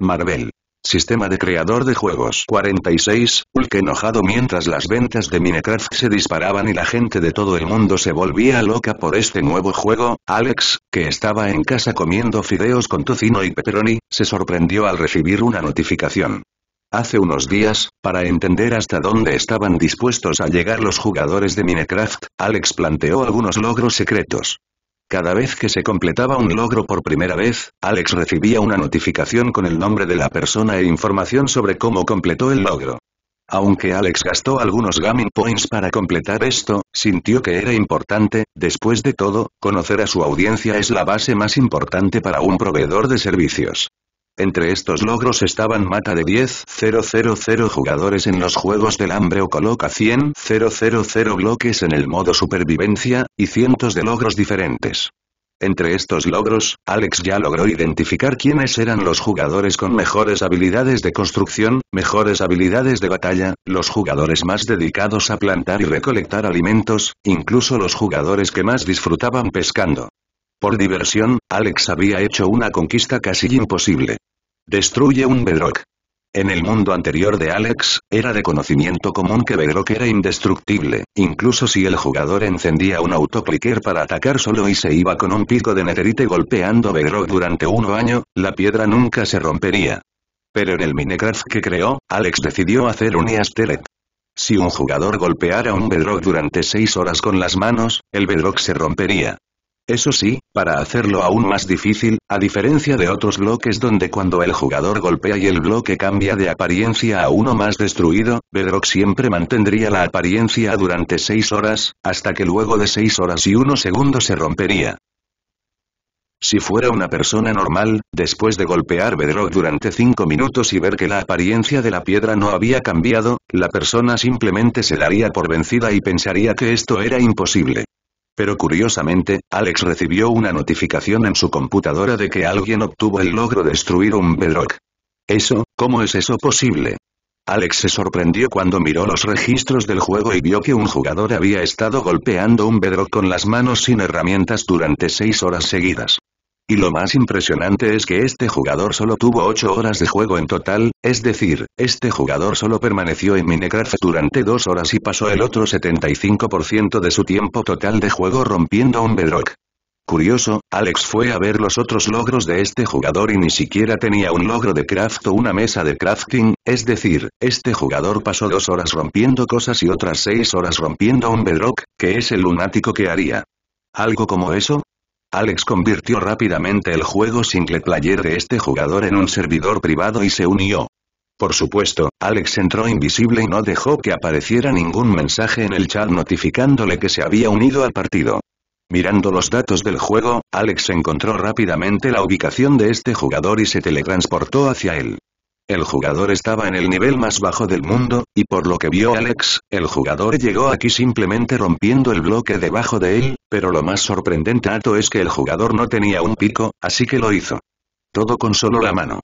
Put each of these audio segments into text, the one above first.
Marvel. Sistema de creador de juegos 46, Hulk enojado mientras las ventas de Minecraft se disparaban y la gente de todo el mundo se volvía loca por este nuevo juego, Alex, que estaba en casa comiendo fideos con tocino y pepperoni, se sorprendió al recibir una notificación. Hace unos días, para entender hasta dónde estaban dispuestos a llegar los jugadores de Minecraft, Alex planteó algunos logros secretos. Cada vez que se completaba un logro por primera vez, Alex recibía una notificación con el nombre de la persona e información sobre cómo completó el logro. Aunque Alex gastó algunos gaming points para completar esto, sintió que era importante, después de todo, conocer a su audiencia es la base más importante para un proveedor de servicios. Entre estos logros estaban mata de 10.000 jugadores en los Juegos del Hambre o coloca 100.000 bloques en el modo supervivencia, y cientos de logros diferentes. Entre estos logros, Alex ya logró identificar quiénes eran los jugadores con mejores habilidades de construcción, mejores habilidades de batalla, los jugadores más dedicados a plantar y recolectar alimentos, incluso los jugadores que más disfrutaban pescando. Por diversión, Alex había hecho una conquista casi imposible. Destruye un Bedrock. En el mundo anterior de Alex, era de conocimiento común que Bedrock era indestructible, incluso si el jugador encendía un autoclicker para atacar solo y se iba con un pico de netherite golpeando Bedrock durante un año, la piedra nunca se rompería. Pero en el Minecraft que creó, Alex decidió hacer un Easter Si un jugador golpeara un Bedrock durante 6 horas con las manos, el Bedrock se rompería. Eso sí, para hacerlo aún más difícil, a diferencia de otros bloques donde cuando el jugador golpea y el bloque cambia de apariencia a uno más destruido, Bedrock siempre mantendría la apariencia durante 6 horas, hasta que luego de 6 horas y 1 segundo se rompería. Si fuera una persona normal, después de golpear Bedrock durante 5 minutos y ver que la apariencia de la piedra no había cambiado, la persona simplemente se daría por vencida y pensaría que esto era imposible. Pero curiosamente, Alex recibió una notificación en su computadora de que alguien obtuvo el logro destruir un bedrock. ¿Eso? ¿Cómo es eso posible? Alex se sorprendió cuando miró los registros del juego y vio que un jugador había estado golpeando un bedrock con las manos sin herramientas durante seis horas seguidas. Y lo más impresionante es que este jugador solo tuvo 8 horas de juego en total, es decir, este jugador solo permaneció en Minecraft durante 2 horas y pasó el otro 75% de su tiempo total de juego rompiendo un bedrock. Curioso, Alex fue a ver los otros logros de este jugador y ni siquiera tenía un logro de craft o una mesa de crafting, es decir, este jugador pasó 2 horas rompiendo cosas y otras 6 horas rompiendo un bedrock, que es el lunático que haría. Algo como eso, Alex convirtió rápidamente el juego single player de este jugador en un servidor privado y se unió. Por supuesto, Alex entró invisible y no dejó que apareciera ningún mensaje en el chat notificándole que se había unido al partido. Mirando los datos del juego, Alex encontró rápidamente la ubicación de este jugador y se teletransportó hacia él. El jugador estaba en el nivel más bajo del mundo, y por lo que vio Alex, el jugador llegó aquí simplemente rompiendo el bloque debajo de él, pero lo más sorprendente es que el jugador no tenía un pico, así que lo hizo. Todo con solo la mano.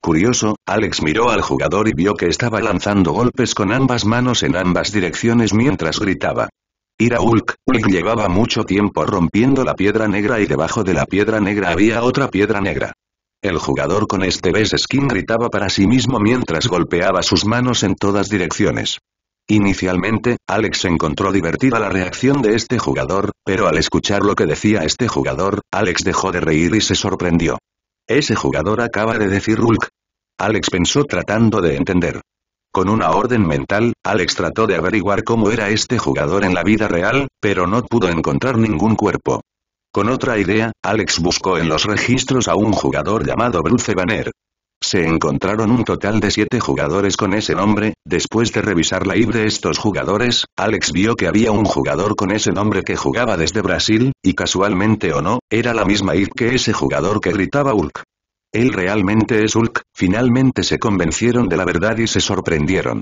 Curioso, Alex miró al jugador y vio que estaba lanzando golpes con ambas manos en ambas direcciones mientras gritaba. Ira Hulk, Hulk llevaba mucho tiempo rompiendo la piedra negra y debajo de la piedra negra había otra piedra negra. El jugador con este bes skin gritaba para sí mismo mientras golpeaba sus manos en todas direcciones. Inicialmente, Alex encontró divertida la reacción de este jugador, pero al escuchar lo que decía este jugador, Alex dejó de reír y se sorprendió. Ese jugador acaba de decir Hulk. Alex pensó tratando de entender. Con una orden mental, Alex trató de averiguar cómo era este jugador en la vida real, pero no pudo encontrar ningún cuerpo. Con otra idea, Alex buscó en los registros a un jugador llamado Bruce Banner. Se encontraron un total de siete jugadores con ese nombre, después de revisar la ID de estos jugadores, Alex vio que había un jugador con ese nombre que jugaba desde Brasil, y casualmente o no, era la misma ID que ese jugador que gritaba Hulk. Él realmente es Hulk, finalmente se convencieron de la verdad y se sorprendieron.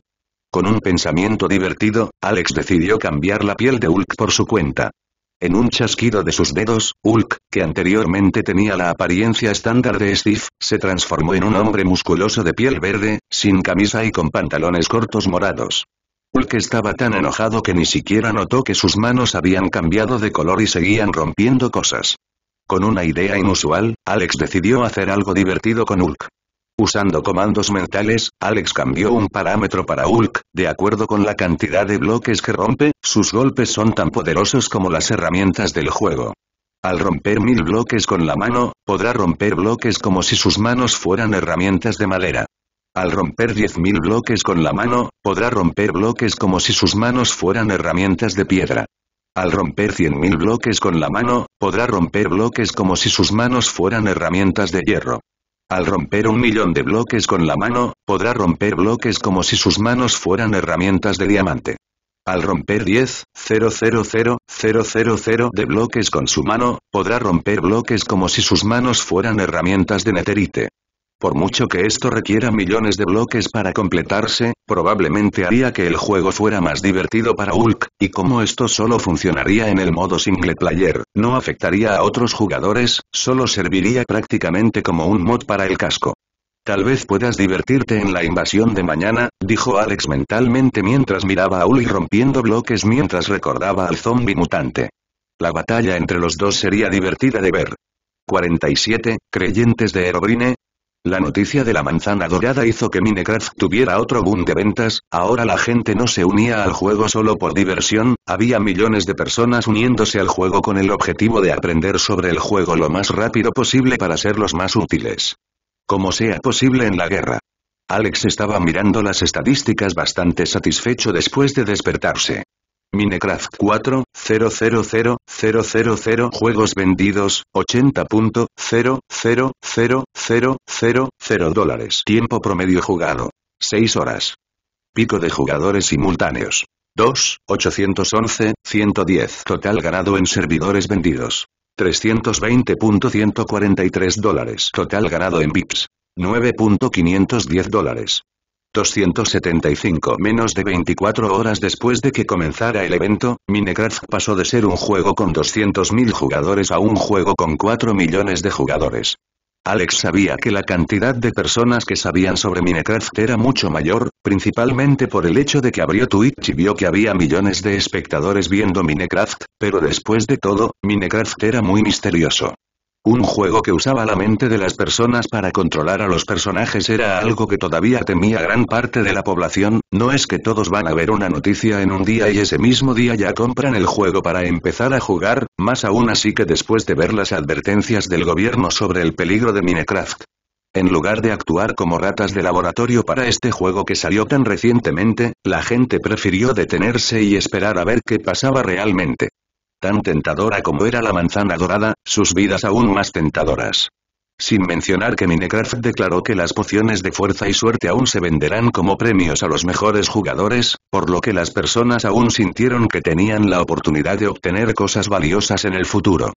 Con un pensamiento divertido, Alex decidió cambiar la piel de Hulk por su cuenta. En un chasquido de sus dedos, Hulk, que anteriormente tenía la apariencia estándar de Steve, se transformó en un hombre musculoso de piel verde, sin camisa y con pantalones cortos morados. Hulk estaba tan enojado que ni siquiera notó que sus manos habían cambiado de color y seguían rompiendo cosas. Con una idea inusual, Alex decidió hacer algo divertido con Hulk. Usando comandos mentales, Alex cambió un parámetro para Hulk, de acuerdo con la cantidad de bloques que rompe, sus golpes son tan poderosos como las herramientas del juego. Al romper mil bloques con la mano, podrá romper bloques como si sus manos fueran herramientas de madera. Al romper mil bloques con la mano, podrá romper bloques como si sus manos fueran herramientas de piedra. Al romper 100.000 bloques con la mano, podrá romper bloques como si sus manos fueran herramientas de hierro. Al romper un millón de bloques con la mano, podrá romper bloques como si sus manos fueran herramientas de diamante. Al romper 10, de bloques con su mano, podrá romper bloques como si sus manos fueran herramientas de neterite. Por mucho que esto requiera millones de bloques para completarse, probablemente haría que el juego fuera más divertido para Hulk, y como esto solo funcionaría en el modo single player, no afectaría a otros jugadores, solo serviría prácticamente como un mod para el casco. Tal vez puedas divertirte en la invasión de mañana, dijo Alex mentalmente mientras miraba a Hulk rompiendo bloques mientras recordaba al zombie mutante. La batalla entre los dos sería divertida de ver. 47, creyentes de Herobrine, la noticia de la manzana dorada hizo que Minecraft tuviera otro boom de ventas, ahora la gente no se unía al juego solo por diversión, había millones de personas uniéndose al juego con el objetivo de aprender sobre el juego lo más rápido posible para ser los más útiles. Como sea posible en la guerra. Alex estaba mirando las estadísticas bastante satisfecho después de despertarse. Minecraft 4, juegos vendidos, 80.000 0,0 dólares. Tiempo promedio jugado. 6 horas. Pico de jugadores simultáneos. 2, 110. Total ganado en servidores vendidos. 320.143 dólares. Total ganado en VIPs. 9.510 dólares. 275 menos de 24 horas después de que comenzara el evento, Minecraft pasó de ser un juego con 200.000 jugadores a un juego con 4 millones de jugadores. Alex sabía que la cantidad de personas que sabían sobre Minecraft era mucho mayor, principalmente por el hecho de que abrió Twitch y vio que había millones de espectadores viendo Minecraft, pero después de todo, Minecraft era muy misterioso. Un juego que usaba la mente de las personas para controlar a los personajes era algo que todavía temía gran parte de la población, no es que todos van a ver una noticia en un día y ese mismo día ya compran el juego para empezar a jugar, más aún así que después de ver las advertencias del gobierno sobre el peligro de Minecraft. En lugar de actuar como ratas de laboratorio para este juego que salió tan recientemente, la gente prefirió detenerse y esperar a ver qué pasaba realmente. Tan tentadora como era la manzana dorada, sus vidas aún más tentadoras. Sin mencionar que Minecraft declaró que las pociones de fuerza y suerte aún se venderán como premios a los mejores jugadores, por lo que las personas aún sintieron que tenían la oportunidad de obtener cosas valiosas en el futuro.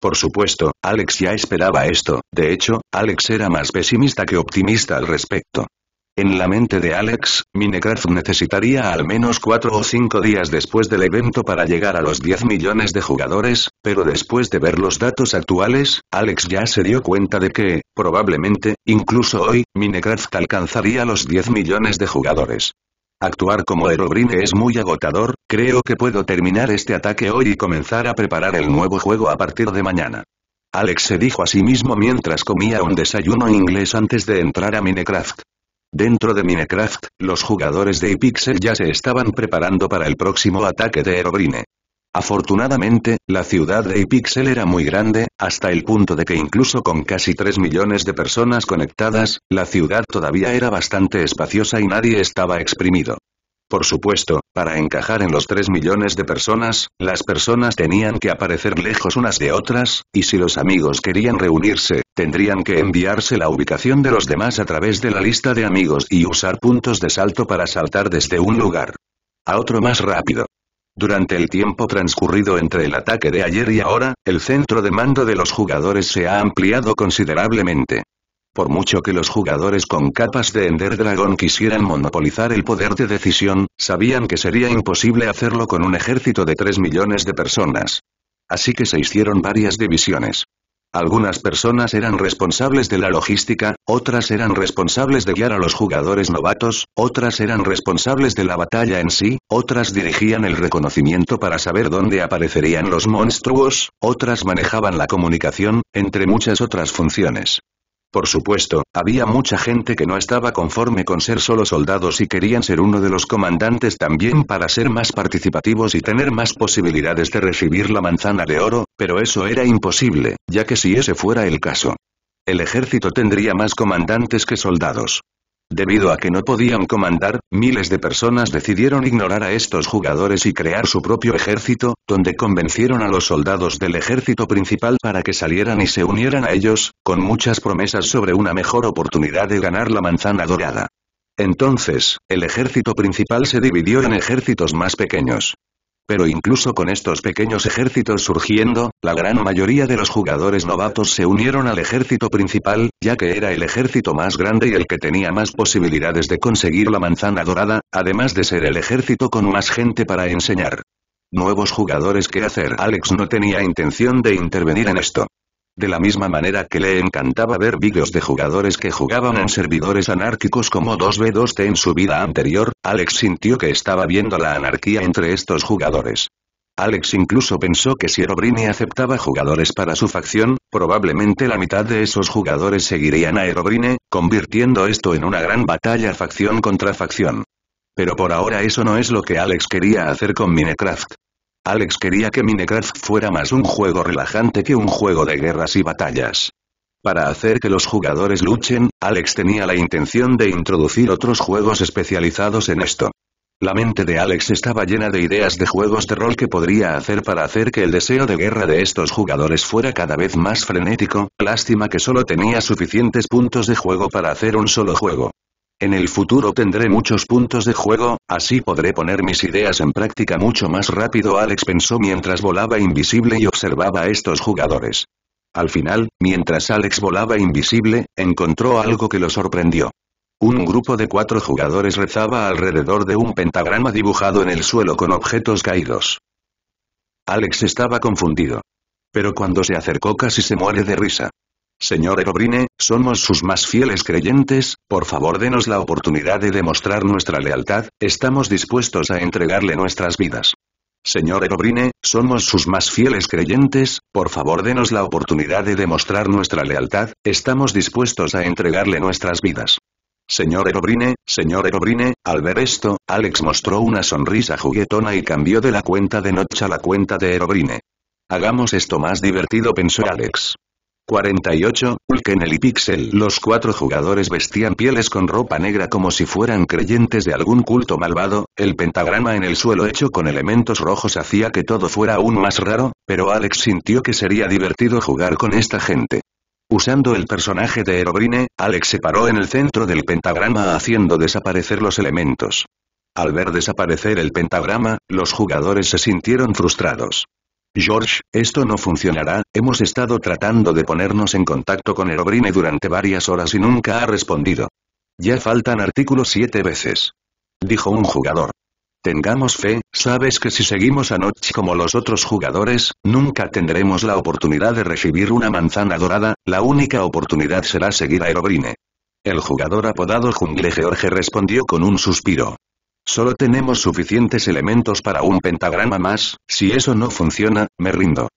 Por supuesto, Alex ya esperaba esto, de hecho, Alex era más pesimista que optimista al respecto. En la mente de Alex, Minecraft necesitaría al menos 4 o 5 días después del evento para llegar a los 10 millones de jugadores, pero después de ver los datos actuales, Alex ya se dio cuenta de que, probablemente, incluso hoy, Minecraft alcanzaría los 10 millones de jugadores. Actuar como Herobrine es muy agotador, creo que puedo terminar este ataque hoy y comenzar a preparar el nuevo juego a partir de mañana. Alex se dijo a sí mismo mientras comía un desayuno inglés antes de entrar a Minecraft. Dentro de Minecraft, los jugadores de Epixel ya se estaban preparando para el próximo ataque de Herobrine. Afortunadamente, la ciudad de Epixel era muy grande, hasta el punto de que incluso con casi 3 millones de personas conectadas, la ciudad todavía era bastante espaciosa y nadie estaba exprimido. Por supuesto, para encajar en los 3 millones de personas, las personas tenían que aparecer lejos unas de otras, y si los amigos querían reunirse, tendrían que enviarse la ubicación de los demás a través de la lista de amigos y usar puntos de salto para saltar desde un lugar a otro más rápido. Durante el tiempo transcurrido entre el ataque de ayer y ahora, el centro de mando de los jugadores se ha ampliado considerablemente. Por mucho que los jugadores con capas de Ender Dragon quisieran monopolizar el poder de decisión, sabían que sería imposible hacerlo con un ejército de 3 millones de personas. Así que se hicieron varias divisiones. Algunas personas eran responsables de la logística, otras eran responsables de guiar a los jugadores novatos, otras eran responsables de la batalla en sí, otras dirigían el reconocimiento para saber dónde aparecerían los monstruos, otras manejaban la comunicación, entre muchas otras funciones. Por supuesto, había mucha gente que no estaba conforme con ser solo soldados y querían ser uno de los comandantes también para ser más participativos y tener más posibilidades de recibir la manzana de oro, pero eso era imposible, ya que si ese fuera el caso, el ejército tendría más comandantes que soldados. Debido a que no podían comandar, miles de personas decidieron ignorar a estos jugadores y crear su propio ejército, donde convencieron a los soldados del ejército principal para que salieran y se unieran a ellos, con muchas promesas sobre una mejor oportunidad de ganar la manzana dorada. Entonces, el ejército principal se dividió en ejércitos más pequeños. Pero incluso con estos pequeños ejércitos surgiendo, la gran mayoría de los jugadores novatos se unieron al ejército principal, ya que era el ejército más grande y el que tenía más posibilidades de conseguir la manzana dorada, además de ser el ejército con más gente para enseñar. Nuevos jugadores que hacer. Alex no tenía intención de intervenir en esto. De la misma manera que le encantaba ver vídeos de jugadores que jugaban en servidores anárquicos como 2v2t en su vida anterior, Alex sintió que estaba viendo la anarquía entre estos jugadores. Alex incluso pensó que si Erobrini aceptaba jugadores para su facción, probablemente la mitad de esos jugadores seguirían a Erobrine, convirtiendo esto en una gran batalla facción contra facción. Pero por ahora eso no es lo que Alex quería hacer con Minecraft. Alex quería que Minecraft fuera más un juego relajante que un juego de guerras y batallas. Para hacer que los jugadores luchen, Alex tenía la intención de introducir otros juegos especializados en esto. La mente de Alex estaba llena de ideas de juegos de rol que podría hacer para hacer que el deseo de guerra de estos jugadores fuera cada vez más frenético, lástima que solo tenía suficientes puntos de juego para hacer un solo juego. En el futuro tendré muchos puntos de juego, así podré poner mis ideas en práctica mucho más rápido Alex pensó mientras volaba invisible y observaba a estos jugadores. Al final, mientras Alex volaba invisible, encontró algo que lo sorprendió. Un grupo de cuatro jugadores rezaba alrededor de un pentagrama dibujado en el suelo con objetos caídos. Alex estaba confundido. Pero cuando se acercó casi se muere de risa. Señor Erobrine, somos sus más fieles creyentes, por favor denos la oportunidad de demostrar nuestra lealtad, estamos dispuestos a entregarle nuestras vidas. Señor Erobrine, somos sus más fieles creyentes, por favor denos la oportunidad de demostrar nuestra lealtad, estamos dispuestos a entregarle nuestras vidas. Señor Erobrine, señor Erobrine, al ver esto, Alex mostró una sonrisa juguetona y cambió de la cuenta de noche a la cuenta de Erobrine. Hagamos esto más divertido pensó Alex. 48, en el Pixel Los cuatro jugadores vestían pieles con ropa negra como si fueran creyentes de algún culto malvado, el pentagrama en el suelo hecho con elementos rojos hacía que todo fuera aún más raro, pero Alex sintió que sería divertido jugar con esta gente. Usando el personaje de Herobrine, Alex se paró en el centro del pentagrama haciendo desaparecer los elementos. Al ver desaparecer el pentagrama, los jugadores se sintieron frustrados. George, esto no funcionará, hemos estado tratando de ponernos en contacto con Erobrine durante varias horas y nunca ha respondido. Ya faltan artículos siete veces. Dijo un jugador. Tengamos fe, sabes que si seguimos a como los otros jugadores, nunca tendremos la oportunidad de recibir una manzana dorada, la única oportunidad será seguir a Erobrine. El jugador apodado Jungle George respondió con un suspiro. Solo tenemos suficientes elementos para un pentagrama más, si eso no funciona, me rindo.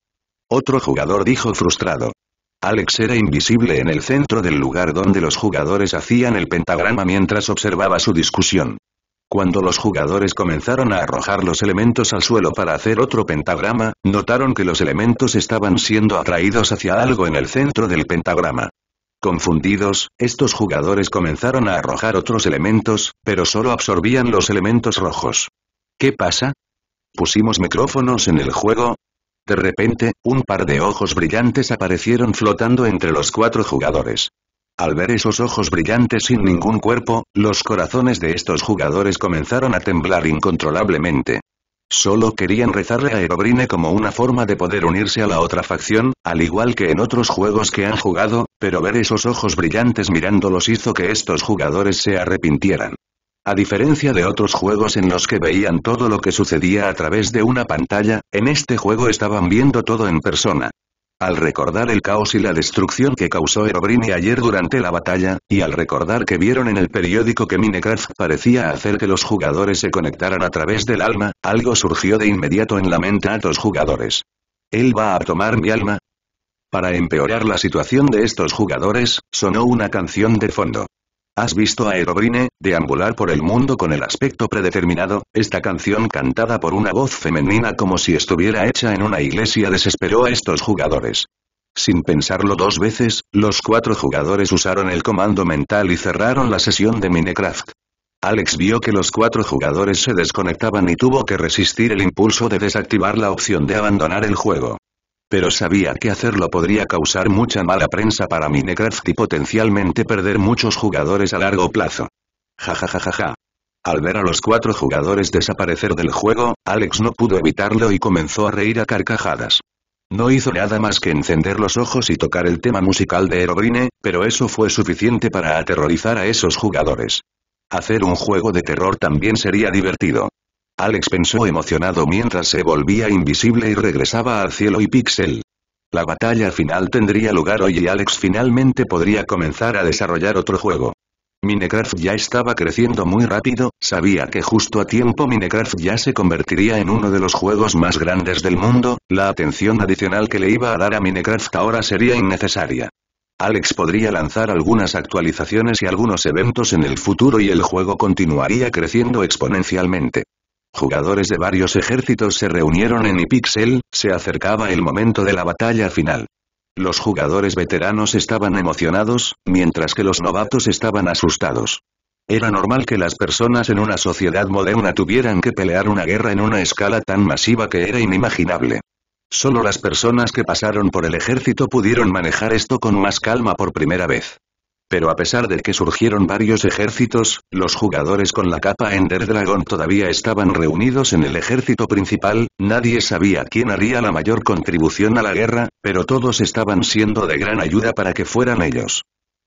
Otro jugador dijo frustrado. Alex era invisible en el centro del lugar donde los jugadores hacían el pentagrama mientras observaba su discusión. Cuando los jugadores comenzaron a arrojar los elementos al suelo para hacer otro pentagrama, notaron que los elementos estaban siendo atraídos hacia algo en el centro del pentagrama. Confundidos, estos jugadores comenzaron a arrojar otros elementos, pero solo absorbían los elementos rojos. ¿Qué pasa? ¿Pusimos micrófonos en el juego? De repente, un par de ojos brillantes aparecieron flotando entre los cuatro jugadores. Al ver esos ojos brillantes sin ningún cuerpo, los corazones de estos jugadores comenzaron a temblar incontrolablemente. Solo querían rezarle a Erobrine como una forma de poder unirse a la otra facción, al igual que en otros juegos que han jugado, pero ver esos ojos brillantes mirándolos hizo que estos jugadores se arrepintieran. A diferencia de otros juegos en los que veían todo lo que sucedía a través de una pantalla, en este juego estaban viendo todo en persona. Al recordar el caos y la destrucción que causó Herobrine ayer durante la batalla, y al recordar que vieron en el periódico que Minecraft parecía hacer que los jugadores se conectaran a través del alma, algo surgió de inmediato en la mente a dos jugadores. ¿Él va a tomar mi alma? Para empeorar la situación de estos jugadores, sonó una canción de fondo. Has visto a Erobrine, deambular por el mundo con el aspecto predeterminado, esta canción cantada por una voz femenina como si estuviera hecha en una iglesia desesperó a estos jugadores. Sin pensarlo dos veces, los cuatro jugadores usaron el comando mental y cerraron la sesión de Minecraft. Alex vio que los cuatro jugadores se desconectaban y tuvo que resistir el impulso de desactivar la opción de abandonar el juego pero sabía que hacerlo podría causar mucha mala prensa para Minecraft y potencialmente perder muchos jugadores a largo plazo. Ja Al ver a los cuatro jugadores desaparecer del juego, Alex no pudo evitarlo y comenzó a reír a carcajadas. No hizo nada más que encender los ojos y tocar el tema musical de Herobrine, pero eso fue suficiente para aterrorizar a esos jugadores. Hacer un juego de terror también sería divertido. Alex pensó emocionado mientras se volvía invisible y regresaba al cielo y Pixel. La batalla final tendría lugar hoy y Alex finalmente podría comenzar a desarrollar otro juego. Minecraft ya estaba creciendo muy rápido, sabía que justo a tiempo Minecraft ya se convertiría en uno de los juegos más grandes del mundo, la atención adicional que le iba a dar a Minecraft ahora sería innecesaria. Alex podría lanzar algunas actualizaciones y algunos eventos en el futuro y el juego continuaría creciendo exponencialmente. Jugadores de varios ejércitos se reunieron en Ipixel, se acercaba el momento de la batalla final. Los jugadores veteranos estaban emocionados, mientras que los novatos estaban asustados. Era normal que las personas en una sociedad moderna tuvieran que pelear una guerra en una escala tan masiva que era inimaginable. Solo las personas que pasaron por el ejército pudieron manejar esto con más calma por primera vez. Pero a pesar de que surgieron varios ejércitos, los jugadores con la capa Ender Dragon todavía estaban reunidos en el ejército principal, nadie sabía quién haría la mayor contribución a la guerra, pero todos estaban siendo de gran ayuda para que fueran ellos.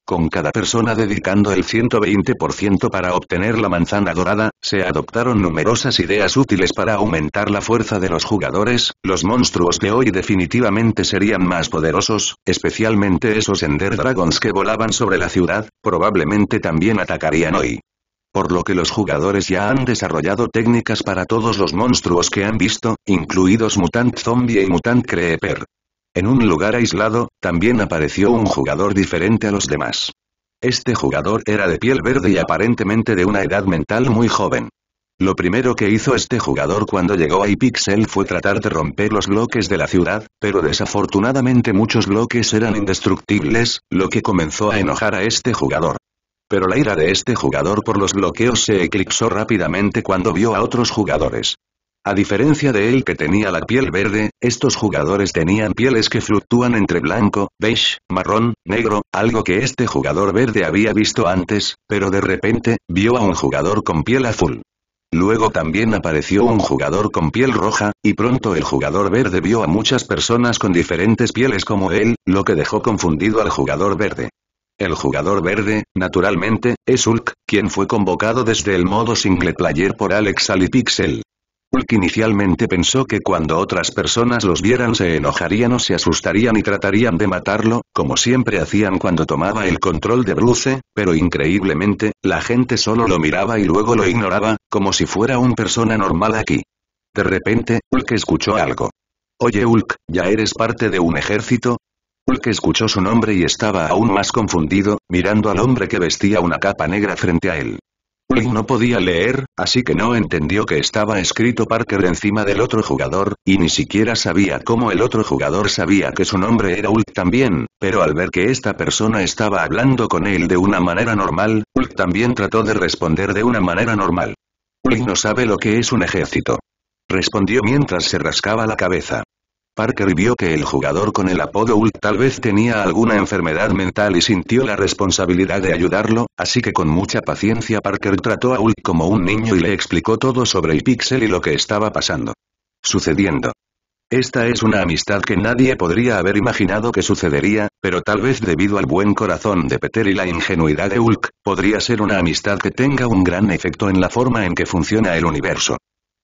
Con cada persona dedicando el 120% para obtener la manzana dorada, se adoptaron numerosas ideas útiles para aumentar la fuerza de los jugadores, los monstruos que hoy definitivamente serían más poderosos, especialmente esos Ender Dragons que volaban sobre la ciudad, probablemente también atacarían hoy. Por lo que los jugadores ya han desarrollado técnicas para todos los monstruos que han visto, incluidos Mutant Zombie y Mutant Creeper. En un lugar aislado, también apareció un jugador diferente a los demás. Este jugador era de piel verde y aparentemente de una edad mental muy joven. Lo primero que hizo este jugador cuando llegó a iPixel fue tratar de romper los bloques de la ciudad, pero desafortunadamente muchos bloques eran indestructibles, lo que comenzó a enojar a este jugador. Pero la ira de este jugador por los bloqueos se eclipsó rápidamente cuando vio a otros jugadores. A diferencia de él que tenía la piel verde, estos jugadores tenían pieles que fluctúan entre blanco, beige, marrón, negro, algo que este jugador verde había visto antes, pero de repente, vio a un jugador con piel azul. Luego también apareció un jugador con piel roja, y pronto el jugador verde vio a muchas personas con diferentes pieles como él, lo que dejó confundido al jugador verde. El jugador verde, naturalmente, es Hulk, quien fue convocado desde el modo single player por Alex Alipixel. Hulk inicialmente pensó que cuando otras personas los vieran se enojarían o se asustarían y tratarían de matarlo, como siempre hacían cuando tomaba el control de Bruce, pero increíblemente, la gente solo lo miraba y luego lo ignoraba, como si fuera un persona normal aquí. De repente, Hulk escuchó algo. Oye Hulk, ¿ya eres parte de un ejército? Hulk escuchó su nombre y estaba aún más confundido, mirando al hombre que vestía una capa negra frente a él. Link no podía leer, así que no entendió que estaba escrito Parker encima del otro jugador, y ni siquiera sabía cómo el otro jugador sabía que su nombre era Ulk también, pero al ver que esta persona estaba hablando con él de una manera normal, Ulk también trató de responder de una manera normal. Hulk no sabe lo que es un ejército. Respondió mientras se rascaba la cabeza. Parker vio que el jugador con el apodo Hulk tal vez tenía alguna enfermedad mental y sintió la responsabilidad de ayudarlo, así que con mucha paciencia Parker trató a Hulk como un niño y le explicó todo sobre el pixel y lo que estaba pasando. Sucediendo. Esta es una amistad que nadie podría haber imaginado que sucedería, pero tal vez debido al buen corazón de Peter y la ingenuidad de Hulk, podría ser una amistad que tenga un gran efecto en la forma en que funciona el universo.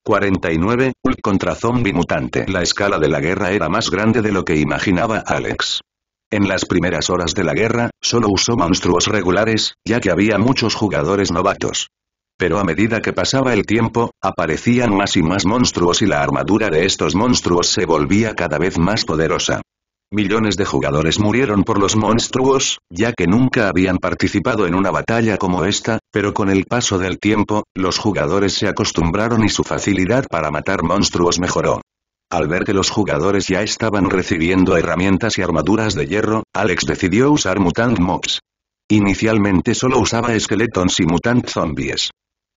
49, Hulk contra zombie mutante. La escala de la guerra era más grande de lo que imaginaba Alex. En las primeras horas de la guerra, solo usó monstruos regulares, ya que había muchos jugadores novatos. Pero a medida que pasaba el tiempo, aparecían más y más monstruos y la armadura de estos monstruos se volvía cada vez más poderosa. Millones de jugadores murieron por los monstruos, ya que nunca habían participado en una batalla como esta, pero con el paso del tiempo, los jugadores se acostumbraron y su facilidad para matar monstruos mejoró. Al ver que los jugadores ya estaban recibiendo herramientas y armaduras de hierro, Alex decidió usar Mutant Mobs. Inicialmente solo usaba esqueletos y Mutant Zombies.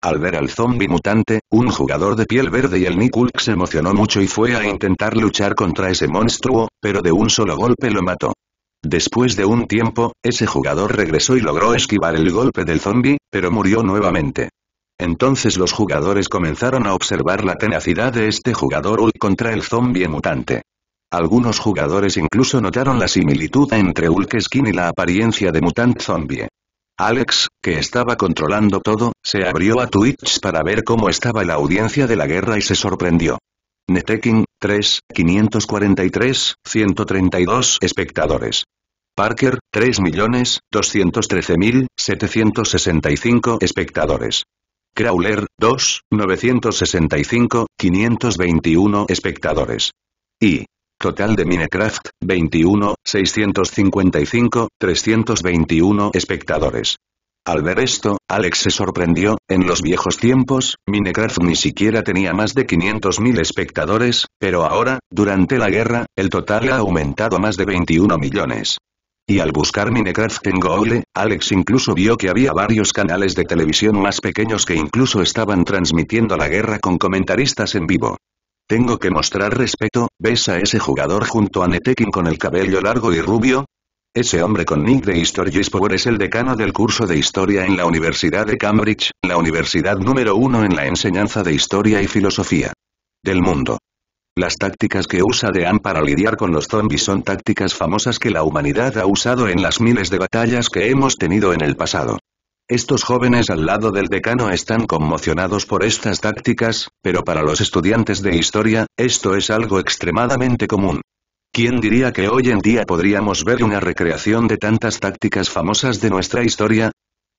Al ver al zombie mutante, un jugador de piel verde y el Hulk se emocionó mucho y fue a intentar luchar contra ese monstruo, pero de un solo golpe lo mató. Después de un tiempo, ese jugador regresó y logró esquivar el golpe del zombie, pero murió nuevamente. Entonces los jugadores comenzaron a observar la tenacidad de este jugador Hulk contra el zombie mutante. Algunos jugadores incluso notaron la similitud entre Hulk Skin y la apariencia de Mutant Zombie. Alex, que estaba controlando todo, se abrió a Twitch para ver cómo estaba la audiencia de la guerra y se sorprendió. Neteking, 3, 543, 132 espectadores. Parker, 3.213.765 espectadores. Crawler, 2, 965, 521 espectadores. Y, Total de Minecraft, 21, 655, 321 espectadores. Al ver esto, Alex se sorprendió, en los viejos tiempos, Minecraft ni siquiera tenía más de 500.000 espectadores, pero ahora, durante la guerra, el total ha aumentado a más de 21 millones. Y al buscar Minecraft en Google, Alex incluso vio que había varios canales de televisión más pequeños que incluso estaban transmitiendo la guerra con comentaristas en vivo. Tengo que mostrar respeto, ¿ves a ese jugador junto a Netekin con el cabello largo y rubio? Ese hombre con nick de History Power es el decano del curso de Historia en la Universidad de Cambridge, la universidad número uno en la enseñanza de Historia y Filosofía del mundo. Las tácticas que usa Dean para lidiar con los zombies son tácticas famosas que la humanidad ha usado en las miles de batallas que hemos tenido en el pasado. Estos jóvenes al lado del decano están conmocionados por estas tácticas, pero para los estudiantes de historia, esto es algo extremadamente común. ¿Quién diría que hoy en día podríamos ver una recreación de tantas tácticas famosas de nuestra historia?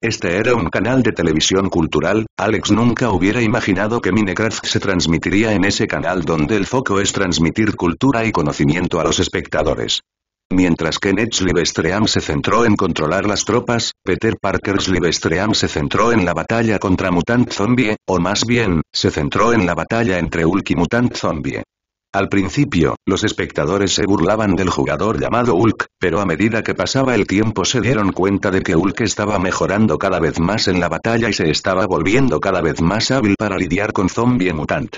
Este era un canal de televisión cultural, Alex nunca hubiera imaginado que Minecraft se transmitiría en ese canal donde el foco es transmitir cultura y conocimiento a los espectadores. Mientras que Ned Slivestream se centró en controlar las tropas, Peter Parker Slivestream se centró en la batalla contra Mutant Zombie, o más bien, se centró en la batalla entre Hulk y Mutant Zombie. Al principio, los espectadores se burlaban del jugador llamado Hulk, pero a medida que pasaba el tiempo se dieron cuenta de que Hulk estaba mejorando cada vez más en la batalla y se estaba volviendo cada vez más hábil para lidiar con zombie mutant.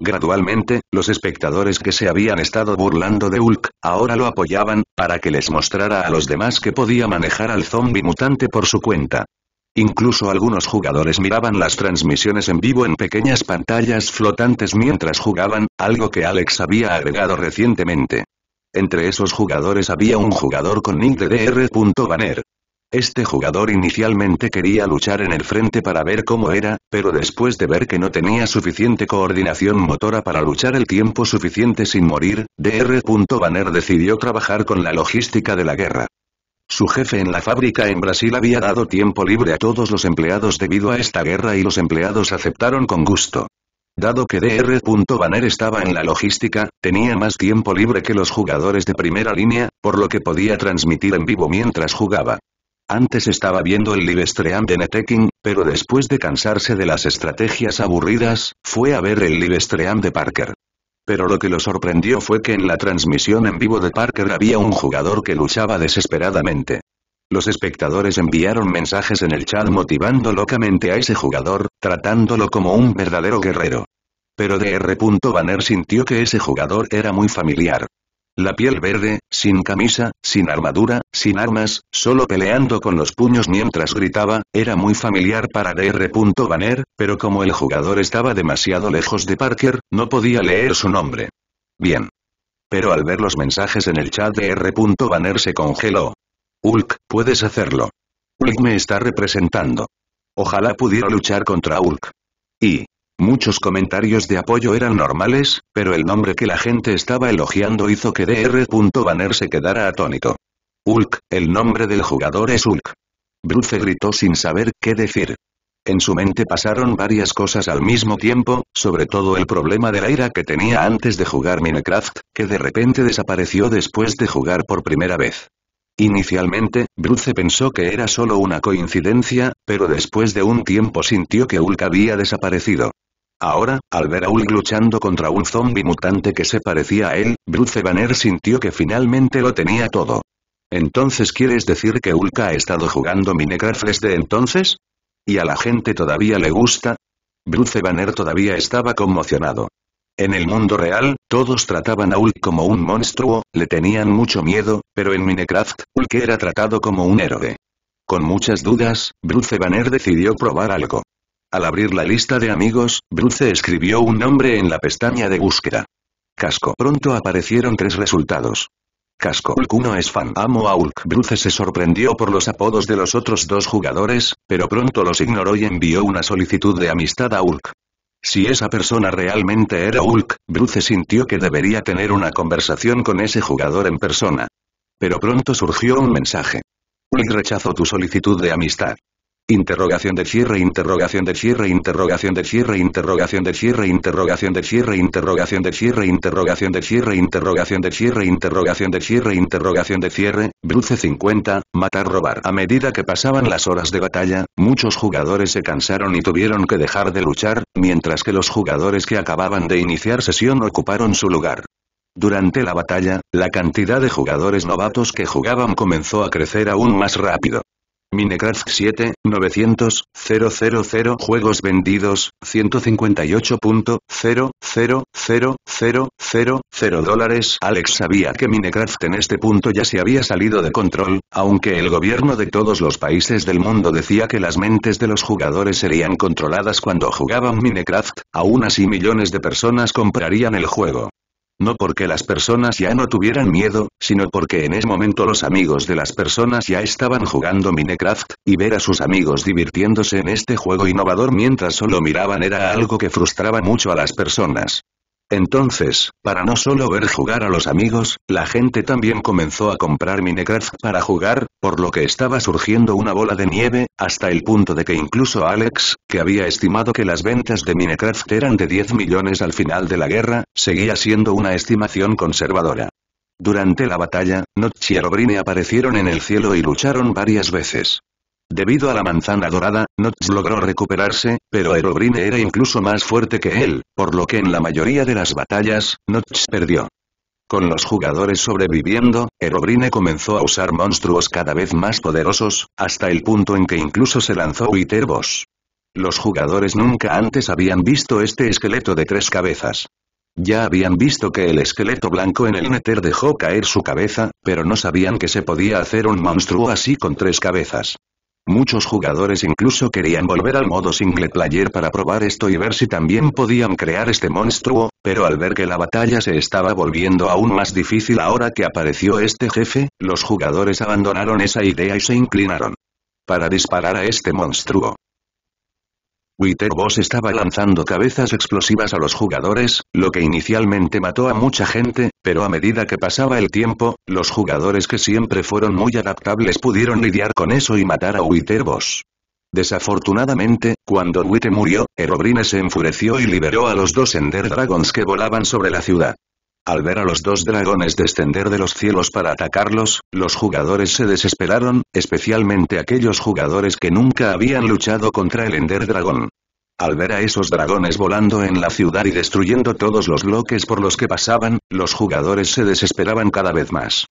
Gradualmente, los espectadores que se habían estado burlando de Hulk, ahora lo apoyaban, para que les mostrara a los demás que podía manejar al zombi mutante por su cuenta. Incluso algunos jugadores miraban las transmisiones en vivo en pequeñas pantallas flotantes mientras jugaban, algo que Alex había agregado recientemente. Entre esos jugadores había un jugador con nick Banner. Este jugador inicialmente quería luchar en el frente para ver cómo era, pero después de ver que no tenía suficiente coordinación motora para luchar el tiempo suficiente sin morir, Dr. Banner decidió trabajar con la logística de la guerra. Su jefe en la fábrica en Brasil había dado tiempo libre a todos los empleados debido a esta guerra y los empleados aceptaron con gusto. Dado que Dr. Banner estaba en la logística, tenía más tiempo libre que los jugadores de primera línea, por lo que podía transmitir en vivo mientras jugaba. Antes estaba viendo el live de Neteking, pero después de cansarse de las estrategias aburridas, fue a ver el live de Parker. Pero lo que lo sorprendió fue que en la transmisión en vivo de Parker había un jugador que luchaba desesperadamente. Los espectadores enviaron mensajes en el chat motivando locamente a ese jugador, tratándolo como un verdadero guerrero. Pero Dr. Banner sintió que ese jugador era muy familiar. La piel verde, sin camisa, sin armadura, sin armas, solo peleando con los puños mientras gritaba, era muy familiar para Dr. Banner, pero como el jugador estaba demasiado lejos de Parker, no podía leer su nombre. Bien. Pero al ver los mensajes en el chat de R. Banner se congeló. Hulk, puedes hacerlo. Hulk me está representando. Ojalá pudiera luchar contra Hulk. Y, Muchos comentarios de apoyo eran normales, pero el nombre que la gente estaba elogiando hizo que Dr. Banner se quedara atónito. Hulk, el nombre del jugador es Hulk. Bruce gritó sin saber qué decir. En su mente pasaron varias cosas al mismo tiempo, sobre todo el problema de la ira que tenía antes de jugar Minecraft, que de repente desapareció después de jugar por primera vez. Inicialmente, Bruce pensó que era solo una coincidencia, pero después de un tiempo sintió que Hulk había desaparecido. Ahora, al ver a Hulk luchando contra un zombi mutante que se parecía a él, Bruce Banner sintió que finalmente lo tenía todo. ¿Entonces quieres decir que Hulk ha estado jugando Minecraft desde entonces? ¿Y a la gente todavía le gusta? Bruce Banner todavía estaba conmocionado. En el mundo real, todos trataban a Hulk como un monstruo, le tenían mucho miedo, pero en Minecraft, Hulk era tratado como un héroe. Con muchas dudas, Bruce Banner decidió probar algo. Al abrir la lista de amigos, Bruce escribió un nombre en la pestaña de búsqueda. Casco. Pronto aparecieron tres resultados. Casco. Hulk 1 es fan. Amo a Hulk. Bruce se sorprendió por los apodos de los otros dos jugadores, pero pronto los ignoró y envió una solicitud de amistad a Hulk. Si esa persona realmente era Hulk, Bruce sintió que debería tener una conversación con ese jugador en persona. Pero pronto surgió un mensaje. Hulk rechazó tu solicitud de amistad. Interrogación de cierre, interrogación de cierre, interrogación de cierre, interrogación de cierre, interrogación de cierre, interrogación de cierre, interrogación de cierre, interrogación de cierre, interrogación de cierre, interrogación de cierre, Bruce 50, matar robar. A medida que pasaban las horas de batalla, muchos jugadores se cansaron y tuvieron que dejar de luchar, mientras que los jugadores que acababan de iniciar sesión ocuparon su lugar. Durante la batalla, la cantidad de jugadores novatos que jugaban comenzó a crecer aún más rápido. Minecraft 7, 900, 000 Juegos vendidos, 158.000000 dólares Alex sabía que Minecraft en este punto ya se había salido de control, aunque el gobierno de todos los países del mundo decía que las mentes de los jugadores serían controladas cuando jugaban Minecraft, aún así millones de personas comprarían el juego. No porque las personas ya no tuvieran miedo, sino porque en ese momento los amigos de las personas ya estaban jugando Minecraft, y ver a sus amigos divirtiéndose en este juego innovador mientras solo miraban era algo que frustraba mucho a las personas. Entonces, para no solo ver jugar a los amigos, la gente también comenzó a comprar Minecraft para jugar, por lo que estaba surgiendo una bola de nieve, hasta el punto de que incluso Alex, que había estimado que las ventas de Minecraft eran de 10 millones al final de la guerra, seguía siendo una estimación conservadora. Durante la batalla, Notch y Herobrine aparecieron en el cielo y lucharon varias veces. Debido a la manzana dorada, Notch logró recuperarse, pero Erobrine era incluso más fuerte que él, por lo que en la mayoría de las batallas, Notch perdió. Con los jugadores sobreviviendo, Erobrine comenzó a usar monstruos cada vez más poderosos, hasta el punto en que incluso se lanzó Witherboss. Los jugadores nunca antes habían visto este esqueleto de tres cabezas. Ya habían visto que el esqueleto blanco en el Nether dejó caer su cabeza, pero no sabían que se podía hacer un monstruo así con tres cabezas. Muchos jugadores incluso querían volver al modo single player para probar esto y ver si también podían crear este monstruo, pero al ver que la batalla se estaba volviendo aún más difícil ahora que apareció este jefe, los jugadores abandonaron esa idea y se inclinaron para disparar a este monstruo. Witherboss estaba lanzando cabezas explosivas a los jugadores, lo que inicialmente mató a mucha gente, pero a medida que pasaba el tiempo, los jugadores que siempre fueron muy adaptables pudieron lidiar con eso y matar a Witherboss. Desafortunadamente, cuando Wither murió, Erobrine se enfureció y liberó a los dos Ender Dragons que volaban sobre la ciudad. Al ver a los dos dragones descender de los cielos para atacarlos, los jugadores se desesperaron, especialmente aquellos jugadores que nunca habían luchado contra el Ender Dragón. Al ver a esos dragones volando en la ciudad y destruyendo todos los bloques por los que pasaban, los jugadores se desesperaban cada vez más.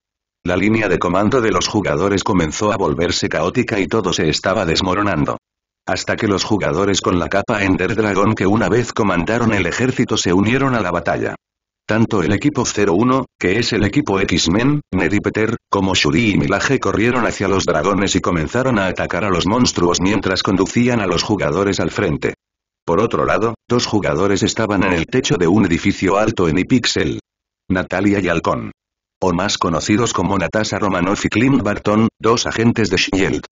La línea de comando de los jugadores comenzó a volverse caótica y todo se estaba desmoronando. Hasta que los jugadores con la capa Ender Dragon que una vez comandaron el ejército se unieron a la batalla. Tanto el equipo 01, que es el equipo X-Men, Peter, como Shuri y Milaje corrieron hacia los dragones y comenzaron a atacar a los monstruos mientras conducían a los jugadores al frente. Por otro lado, dos jugadores estaban en el techo de un edificio alto en Ipixel. Natalia y Halcón. O más conocidos como Natasha Romanoff y Clint Barton, dos agentes de S.H.I.E.L.D.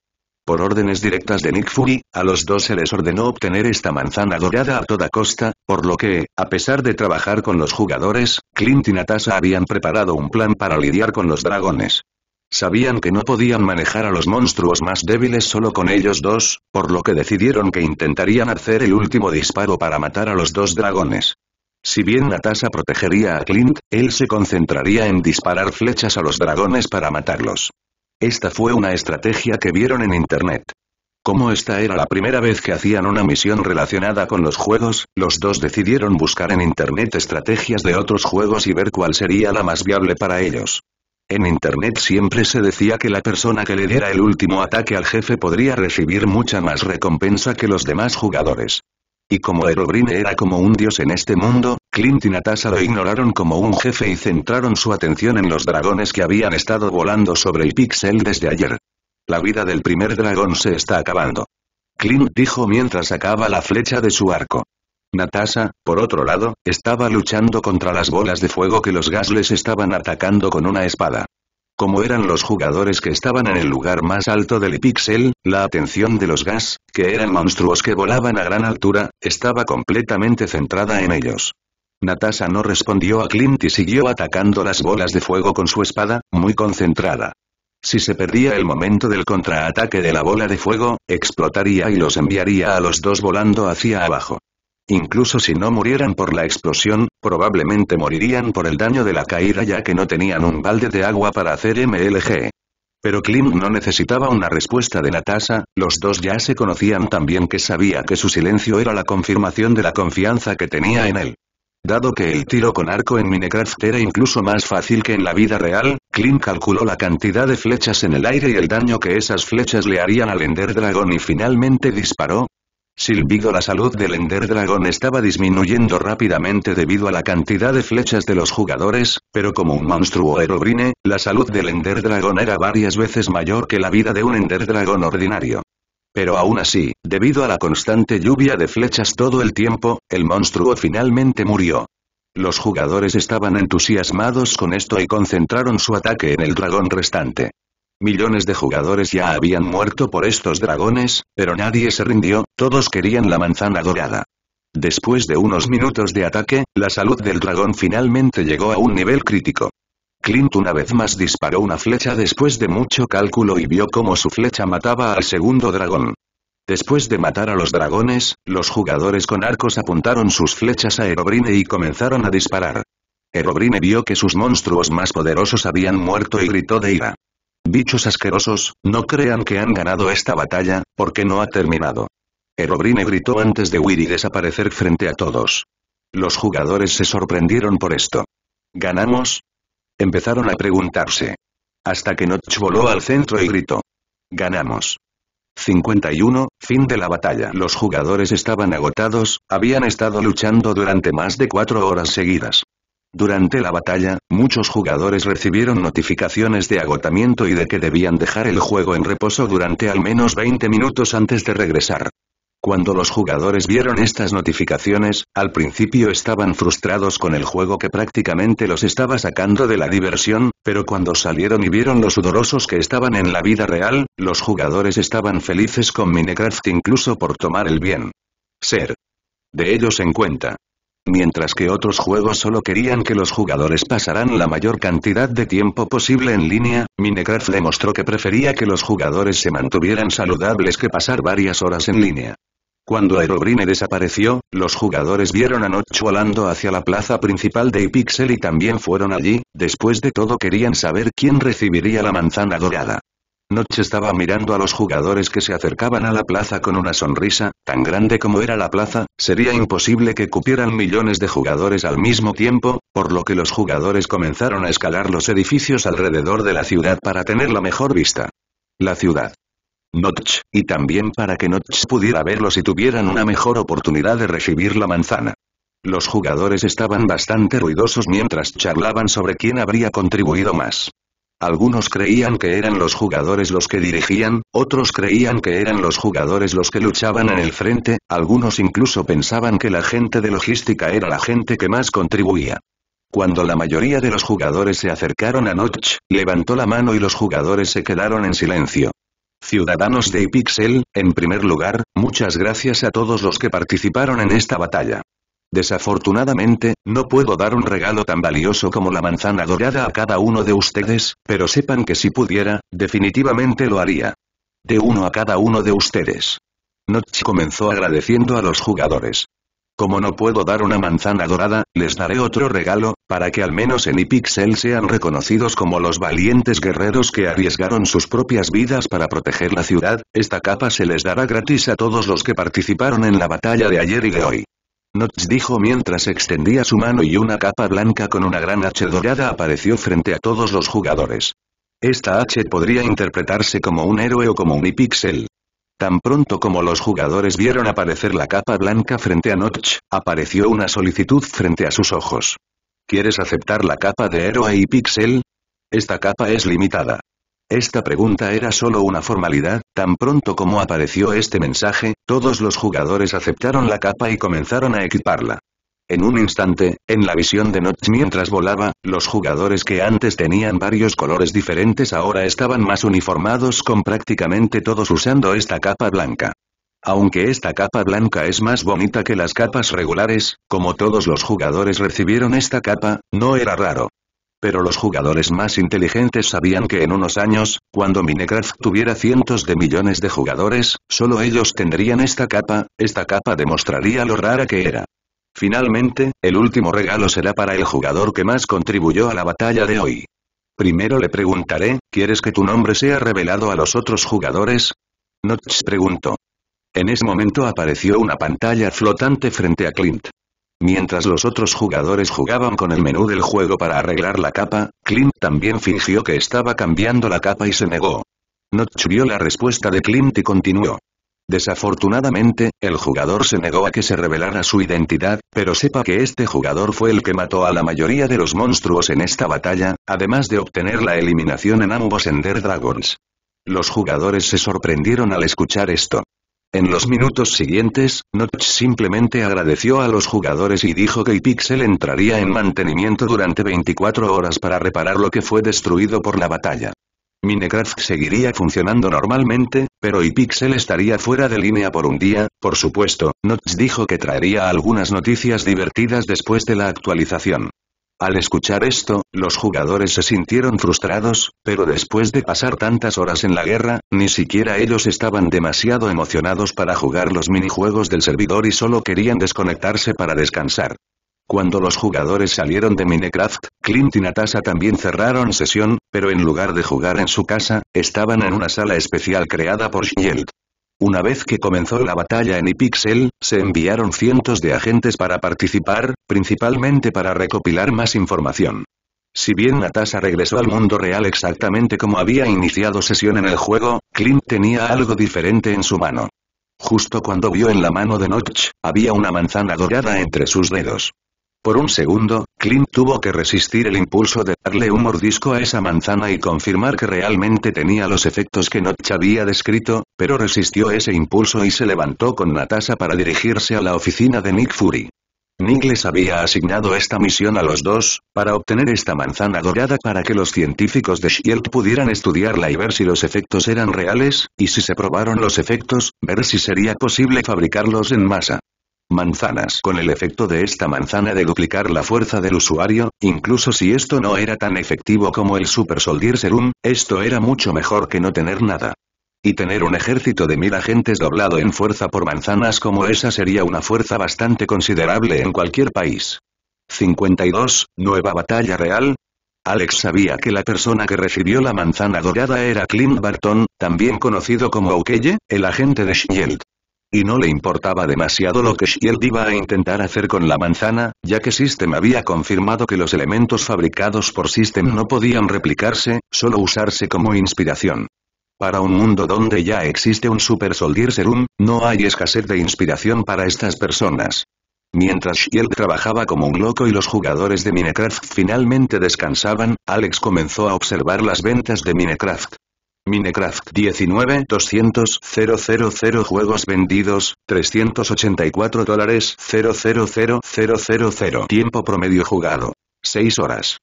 Por órdenes directas de Nick Fury, a los dos se les ordenó obtener esta manzana dorada a toda costa, por lo que, a pesar de trabajar con los jugadores, Clint y Natasha habían preparado un plan para lidiar con los dragones. Sabían que no podían manejar a los monstruos más débiles solo con ellos dos, por lo que decidieron que intentarían hacer el último disparo para matar a los dos dragones. Si bien Natasha protegería a Clint, él se concentraría en disparar flechas a los dragones para matarlos. Esta fue una estrategia que vieron en Internet. Como esta era la primera vez que hacían una misión relacionada con los juegos, los dos decidieron buscar en Internet estrategias de otros juegos y ver cuál sería la más viable para ellos. En Internet siempre se decía que la persona que le diera el último ataque al jefe podría recibir mucha más recompensa que los demás jugadores. Y como Erobrine era como un dios en este mundo, Clint y Natasha lo ignoraron como un jefe y centraron su atención en los dragones que habían estado volando sobre el pixel desde ayer. La vida del primer dragón se está acabando. Clint dijo mientras sacaba la flecha de su arco. Natasha, por otro lado, estaba luchando contra las bolas de fuego que los Gasles estaban atacando con una espada. Como eran los jugadores que estaban en el lugar más alto del epíxel, la atención de los gas, que eran monstruos que volaban a gran altura, estaba completamente centrada en ellos. Natasha no respondió a Clint y siguió atacando las bolas de fuego con su espada, muy concentrada. Si se perdía el momento del contraataque de la bola de fuego, explotaría y los enviaría a los dos volando hacia abajo. Incluso si no murieran por la explosión, probablemente morirían por el daño de la caída ya que no tenían un balde de agua para hacer MLG. Pero Klim no necesitaba una respuesta de Natasha, los dos ya se conocían tan bien que sabía que su silencio era la confirmación de la confianza que tenía en él. Dado que el tiro con arco en Minecraft era incluso más fácil que en la vida real, Klim calculó la cantidad de flechas en el aire y el daño que esas flechas le harían al Ender Dragon y finalmente disparó, Silbido La salud del Ender Dragon estaba disminuyendo rápidamente debido a la cantidad de flechas de los jugadores, pero como un monstruo herobrine, la salud del Ender Dragon era varias veces mayor que la vida de un Ender Dragon ordinario. Pero aún así, debido a la constante lluvia de flechas todo el tiempo, el monstruo finalmente murió. Los jugadores estaban entusiasmados con esto y concentraron su ataque en el dragón restante. Millones de jugadores ya habían muerto por estos dragones, pero nadie se rindió, todos querían la manzana dorada. Después de unos minutos de ataque, la salud del dragón finalmente llegó a un nivel crítico. Clint una vez más disparó una flecha después de mucho cálculo y vio cómo su flecha mataba al segundo dragón. Después de matar a los dragones, los jugadores con arcos apuntaron sus flechas a Erobrine y comenzaron a disparar. Erobrine vio que sus monstruos más poderosos habían muerto y gritó de ira. Bichos asquerosos, no crean que han ganado esta batalla, porque no ha terminado. Herobrine gritó antes de huir y desaparecer frente a todos. Los jugadores se sorprendieron por esto. ¿Ganamos? Empezaron a preguntarse. Hasta que Notch voló al centro y gritó. Ganamos. 51, fin de la batalla. Los jugadores estaban agotados, habían estado luchando durante más de cuatro horas seguidas. Durante la batalla, muchos jugadores recibieron notificaciones de agotamiento y de que debían dejar el juego en reposo durante al menos 20 minutos antes de regresar. Cuando los jugadores vieron estas notificaciones, al principio estaban frustrados con el juego que prácticamente los estaba sacando de la diversión, pero cuando salieron y vieron los sudorosos que estaban en la vida real, los jugadores estaban felices con Minecraft incluso por tomar el bien. Ser. De ellos en cuenta mientras que otros juegos solo querían que los jugadores pasaran la mayor cantidad de tiempo posible en línea, Minecraft demostró que prefería que los jugadores se mantuvieran saludables que pasar varias horas en línea. Cuando Aerobrine desapareció, los jugadores vieron a Notch volando hacia la plaza principal de Ipixel y también fueron allí, después de todo querían saber quién recibiría la manzana dorada. Noch estaba mirando a los jugadores que se acercaban a la plaza con una sonrisa, tan grande como era la plaza, sería imposible que cupieran millones de jugadores al mismo tiempo, por lo que los jugadores comenzaron a escalar los edificios alrededor de la ciudad para tener la mejor vista. La ciudad. Notch, y también para que Notch pudiera verlos y tuvieran una mejor oportunidad de recibir la manzana. Los jugadores estaban bastante ruidosos mientras charlaban sobre quién habría contribuido más. Algunos creían que eran los jugadores los que dirigían, otros creían que eran los jugadores los que luchaban en el frente, algunos incluso pensaban que la gente de logística era la gente que más contribuía. Cuando la mayoría de los jugadores se acercaron a Notch, levantó la mano y los jugadores se quedaron en silencio. Ciudadanos de Pixel, en primer lugar, muchas gracias a todos los que participaron en esta batalla. Desafortunadamente, no puedo dar un regalo tan valioso como la manzana dorada a cada uno de ustedes, pero sepan que si pudiera, definitivamente lo haría. De uno a cada uno de ustedes. Notch comenzó agradeciendo a los jugadores. Como no puedo dar una manzana dorada, les daré otro regalo, para que al menos en iPixel sean reconocidos como los valientes guerreros que arriesgaron sus propias vidas para proteger la ciudad, esta capa se les dará gratis a todos los que participaron en la batalla de ayer y de hoy. Notch dijo mientras extendía su mano y una capa blanca con una gran H dorada apareció frente a todos los jugadores. Esta H podría interpretarse como un héroe o como un ipixel. Tan pronto como los jugadores vieron aparecer la capa blanca frente a Notch, apareció una solicitud frente a sus ojos. ¿Quieres aceptar la capa de héroe y pixel? Esta capa es limitada. Esta pregunta era solo una formalidad, tan pronto como apareció este mensaje, todos los jugadores aceptaron la capa y comenzaron a equiparla. En un instante, en la visión de Notch mientras volaba, los jugadores que antes tenían varios colores diferentes ahora estaban más uniformados con prácticamente todos usando esta capa blanca. Aunque esta capa blanca es más bonita que las capas regulares, como todos los jugadores recibieron esta capa, no era raro pero los jugadores más inteligentes sabían que en unos años, cuando Minecraft tuviera cientos de millones de jugadores, solo ellos tendrían esta capa, esta capa demostraría lo rara que era. Finalmente, el último regalo será para el jugador que más contribuyó a la batalla de hoy. Primero le preguntaré, ¿quieres que tu nombre sea revelado a los otros jugadores? Notch preguntó. En ese momento apareció una pantalla flotante frente a Clint. Mientras los otros jugadores jugaban con el menú del juego para arreglar la capa, Clint también fingió que estaba cambiando la capa y se negó. Notch vio la respuesta de Clint y continuó. Desafortunadamente, el jugador se negó a que se revelara su identidad, pero sepa que este jugador fue el que mató a la mayoría de los monstruos en esta batalla, además de obtener la eliminación en ambos Ender Dragons. Los jugadores se sorprendieron al escuchar esto. En los minutos siguientes, Notch simplemente agradeció a los jugadores y dijo que Pixel entraría en mantenimiento durante 24 horas para reparar lo que fue destruido por la batalla. Minecraft seguiría funcionando normalmente, pero iPixel estaría fuera de línea por un día, por supuesto, Notch dijo que traería algunas noticias divertidas después de la actualización. Al escuchar esto, los jugadores se sintieron frustrados, pero después de pasar tantas horas en la guerra, ni siquiera ellos estaban demasiado emocionados para jugar los minijuegos del servidor y solo querían desconectarse para descansar. Cuando los jugadores salieron de Minecraft, Clint y Natasha también cerraron sesión, pero en lugar de jugar en su casa, estaban en una sala especial creada por Shield. Una vez que comenzó la batalla en iPixel, se enviaron cientos de agentes para participar, principalmente para recopilar más información. Si bien Natasha regresó al mundo real exactamente como había iniciado sesión en el juego, Clint tenía algo diferente en su mano. Justo cuando vio en la mano de Notch, había una manzana dorada entre sus dedos. Por un segundo, Clint tuvo que resistir el impulso de darle un mordisco a esa manzana y confirmar que realmente tenía los efectos que Notch había descrito, pero resistió ese impulso y se levantó con Natasha para dirigirse a la oficina de Nick Fury. Nick les había asignado esta misión a los dos, para obtener esta manzana dorada para que los científicos de S.H.I.E.L.D. pudieran estudiarla y ver si los efectos eran reales, y si se probaron los efectos, ver si sería posible fabricarlos en masa manzanas con el efecto de esta manzana de duplicar la fuerza del usuario, incluso si esto no era tan efectivo como el Super Soldier Serum, esto era mucho mejor que no tener nada. Y tener un ejército de mil agentes doblado en fuerza por manzanas como esa sería una fuerza bastante considerable en cualquier país. 52. Nueva batalla real, Alex sabía que la persona que recibió la manzana dorada era Clint Barton, también conocido como Okeye, el agente de S.H.I.E.L.D y no le importaba demasiado lo que Shield iba a intentar hacer con la manzana, ya que System había confirmado que los elementos fabricados por System no podían replicarse, solo usarse como inspiración. Para un mundo donde ya existe un Super Soldier Serum, no hay escasez de inspiración para estas personas. Mientras Shield trabajaba como un loco y los jugadores de Minecraft finalmente descansaban, Alex comenzó a observar las ventas de Minecraft. Minecraft 19 200 000 juegos vendidos, 384 dólares 000000 Tiempo promedio jugado. 6 horas.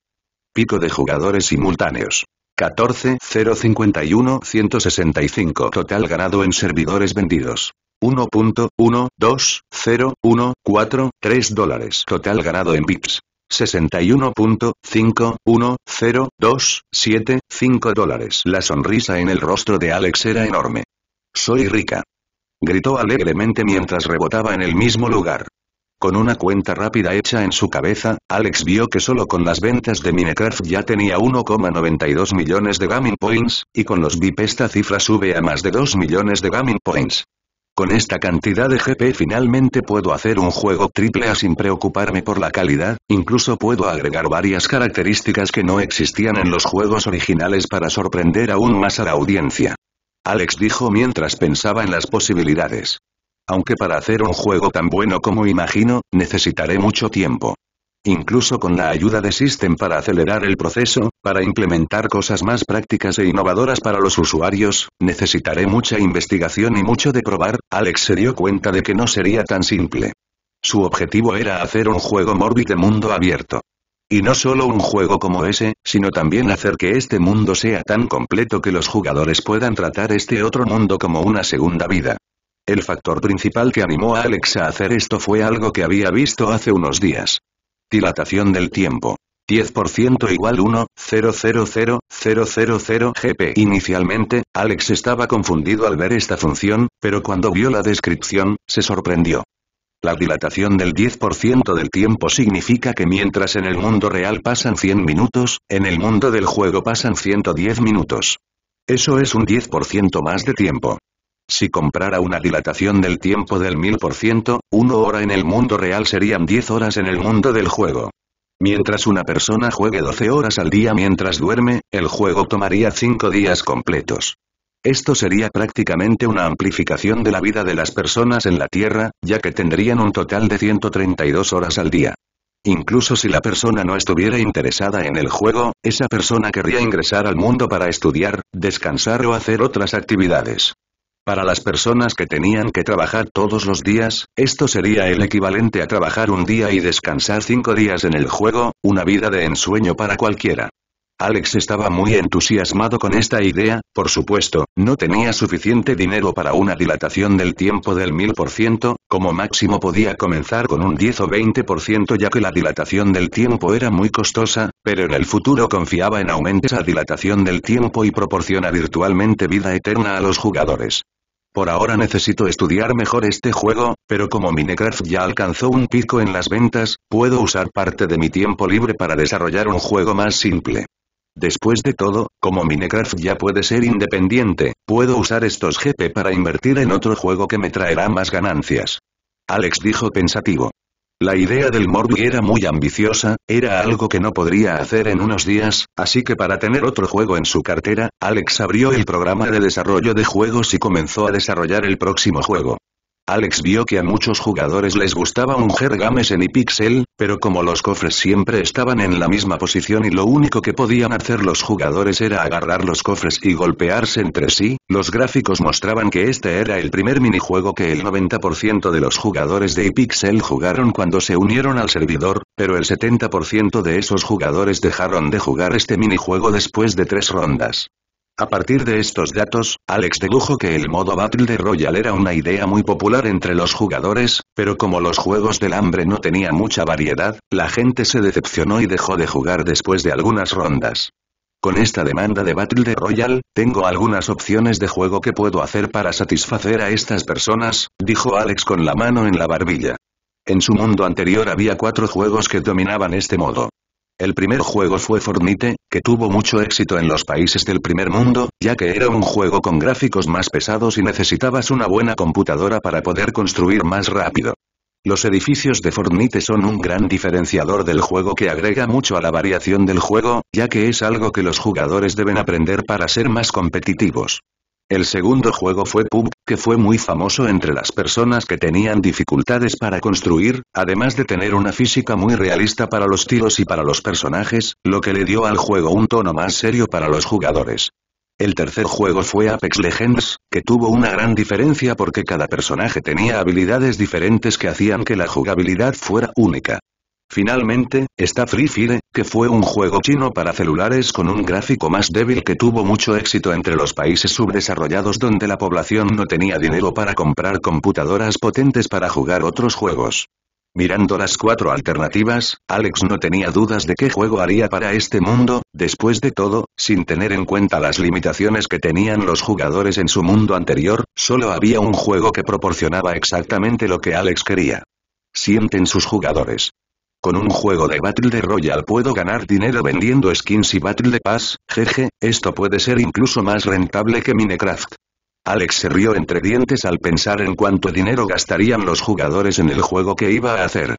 Pico de jugadores simultáneos. 14 051 165 Total ganado en servidores vendidos. 1.1, 2, 0, 1, 4, 3 dólares. Total ganado en pips. 61.51027.5 dólares. La sonrisa en el rostro de Alex era enorme. Soy rica. Gritó alegremente mientras rebotaba en el mismo lugar. Con una cuenta rápida hecha en su cabeza, Alex vio que solo con las ventas de Minecraft ya tenía 1,92 millones de gaming points, y con los VIP esta cifra sube a más de 2 millones de gaming points. Con esta cantidad de GP finalmente puedo hacer un juego triple A sin preocuparme por la calidad, incluso puedo agregar varias características que no existían en los juegos originales para sorprender aún más a la audiencia. Alex dijo mientras pensaba en las posibilidades. Aunque para hacer un juego tan bueno como imagino, necesitaré mucho tiempo incluso con la ayuda de System para acelerar el proceso, para implementar cosas más prácticas e innovadoras para los usuarios, necesitaré mucha investigación y mucho de probar, Alex se dio cuenta de que no sería tan simple. Su objetivo era hacer un juego Morbid de mundo abierto. Y no solo un juego como ese, sino también hacer que este mundo sea tan completo que los jugadores puedan tratar este otro mundo como una segunda vida. El factor principal que animó a Alex a hacer esto fue algo que había visto hace unos días. Dilatación del tiempo. 10% igual 1, GP. Inicialmente, Alex estaba confundido al ver esta función, pero cuando vio la descripción, se sorprendió. La dilatación del 10% del tiempo significa que mientras en el mundo real pasan 100 minutos, en el mundo del juego pasan 110 minutos. Eso es un 10% más de tiempo. Si comprara una dilatación del tiempo del 1000%, una hora en el mundo real serían 10 horas en el mundo del juego. Mientras una persona juegue 12 horas al día mientras duerme, el juego tomaría 5 días completos. Esto sería prácticamente una amplificación de la vida de las personas en la Tierra, ya que tendrían un total de 132 horas al día. Incluso si la persona no estuviera interesada en el juego, esa persona querría ingresar al mundo para estudiar, descansar o hacer otras actividades. Para las personas que tenían que trabajar todos los días, esto sería el equivalente a trabajar un día y descansar cinco días en el juego, una vida de ensueño para cualquiera. Alex estaba muy entusiasmado con esta idea, por supuesto, no tenía suficiente dinero para una dilatación del tiempo del 1000%, como máximo podía comenzar con un 10 o 20% ya que la dilatación del tiempo era muy costosa, pero en el futuro confiaba en aumentar esa dilatación del tiempo y proporciona virtualmente vida eterna a los jugadores. Por ahora necesito estudiar mejor este juego, pero como Minecraft ya alcanzó un pico en las ventas, puedo usar parte de mi tiempo libre para desarrollar un juego más simple. Después de todo, como Minecraft ya puede ser independiente, puedo usar estos GP para invertir en otro juego que me traerá más ganancias. Alex dijo pensativo. La idea del Morbi era muy ambiciosa, era algo que no podría hacer en unos días, así que para tener otro juego en su cartera, Alex abrió el programa de desarrollo de juegos y comenzó a desarrollar el próximo juego. Alex vio que a muchos jugadores les gustaba un Gergames en iPixel, pero como los cofres siempre estaban en la misma posición y lo único que podían hacer los jugadores era agarrar los cofres y golpearse entre sí, los gráficos mostraban que este era el primer minijuego que el 90% de los jugadores de iPixel jugaron cuando se unieron al servidor, pero el 70% de esos jugadores dejaron de jugar este minijuego después de tres rondas. A partir de estos datos, Alex dedujo que el modo Battle Royale era una idea muy popular entre los jugadores, pero como los juegos del hambre no tenía mucha variedad, la gente se decepcionó y dejó de jugar después de algunas rondas. Con esta demanda de Battle Royale, tengo algunas opciones de juego que puedo hacer para satisfacer a estas personas, dijo Alex con la mano en la barbilla. En su mundo anterior había cuatro juegos que dominaban este modo. El primer juego fue Fortnite, que tuvo mucho éxito en los países del primer mundo, ya que era un juego con gráficos más pesados y necesitabas una buena computadora para poder construir más rápido. Los edificios de Fortnite son un gran diferenciador del juego que agrega mucho a la variación del juego, ya que es algo que los jugadores deben aprender para ser más competitivos. El segundo juego fue Pub, que fue muy famoso entre las personas que tenían dificultades para construir, además de tener una física muy realista para los tiros y para los personajes, lo que le dio al juego un tono más serio para los jugadores. El tercer juego fue Apex Legends, que tuvo una gran diferencia porque cada personaje tenía habilidades diferentes que hacían que la jugabilidad fuera única. Finalmente, está Free Fire, que fue un juego chino para celulares con un gráfico más débil que tuvo mucho éxito entre los países subdesarrollados donde la población no tenía dinero para comprar computadoras potentes para jugar otros juegos. Mirando las cuatro alternativas, Alex no tenía dudas de qué juego haría para este mundo, después de todo, sin tener en cuenta las limitaciones que tenían los jugadores en su mundo anterior, solo había un juego que proporcionaba exactamente lo que Alex quería. Sienten sus jugadores. Con un juego de Battle Royale puedo ganar dinero vendiendo skins y Battle Pass, jeje, esto puede ser incluso más rentable que Minecraft. Alex se rió entre dientes al pensar en cuánto dinero gastarían los jugadores en el juego que iba a hacer.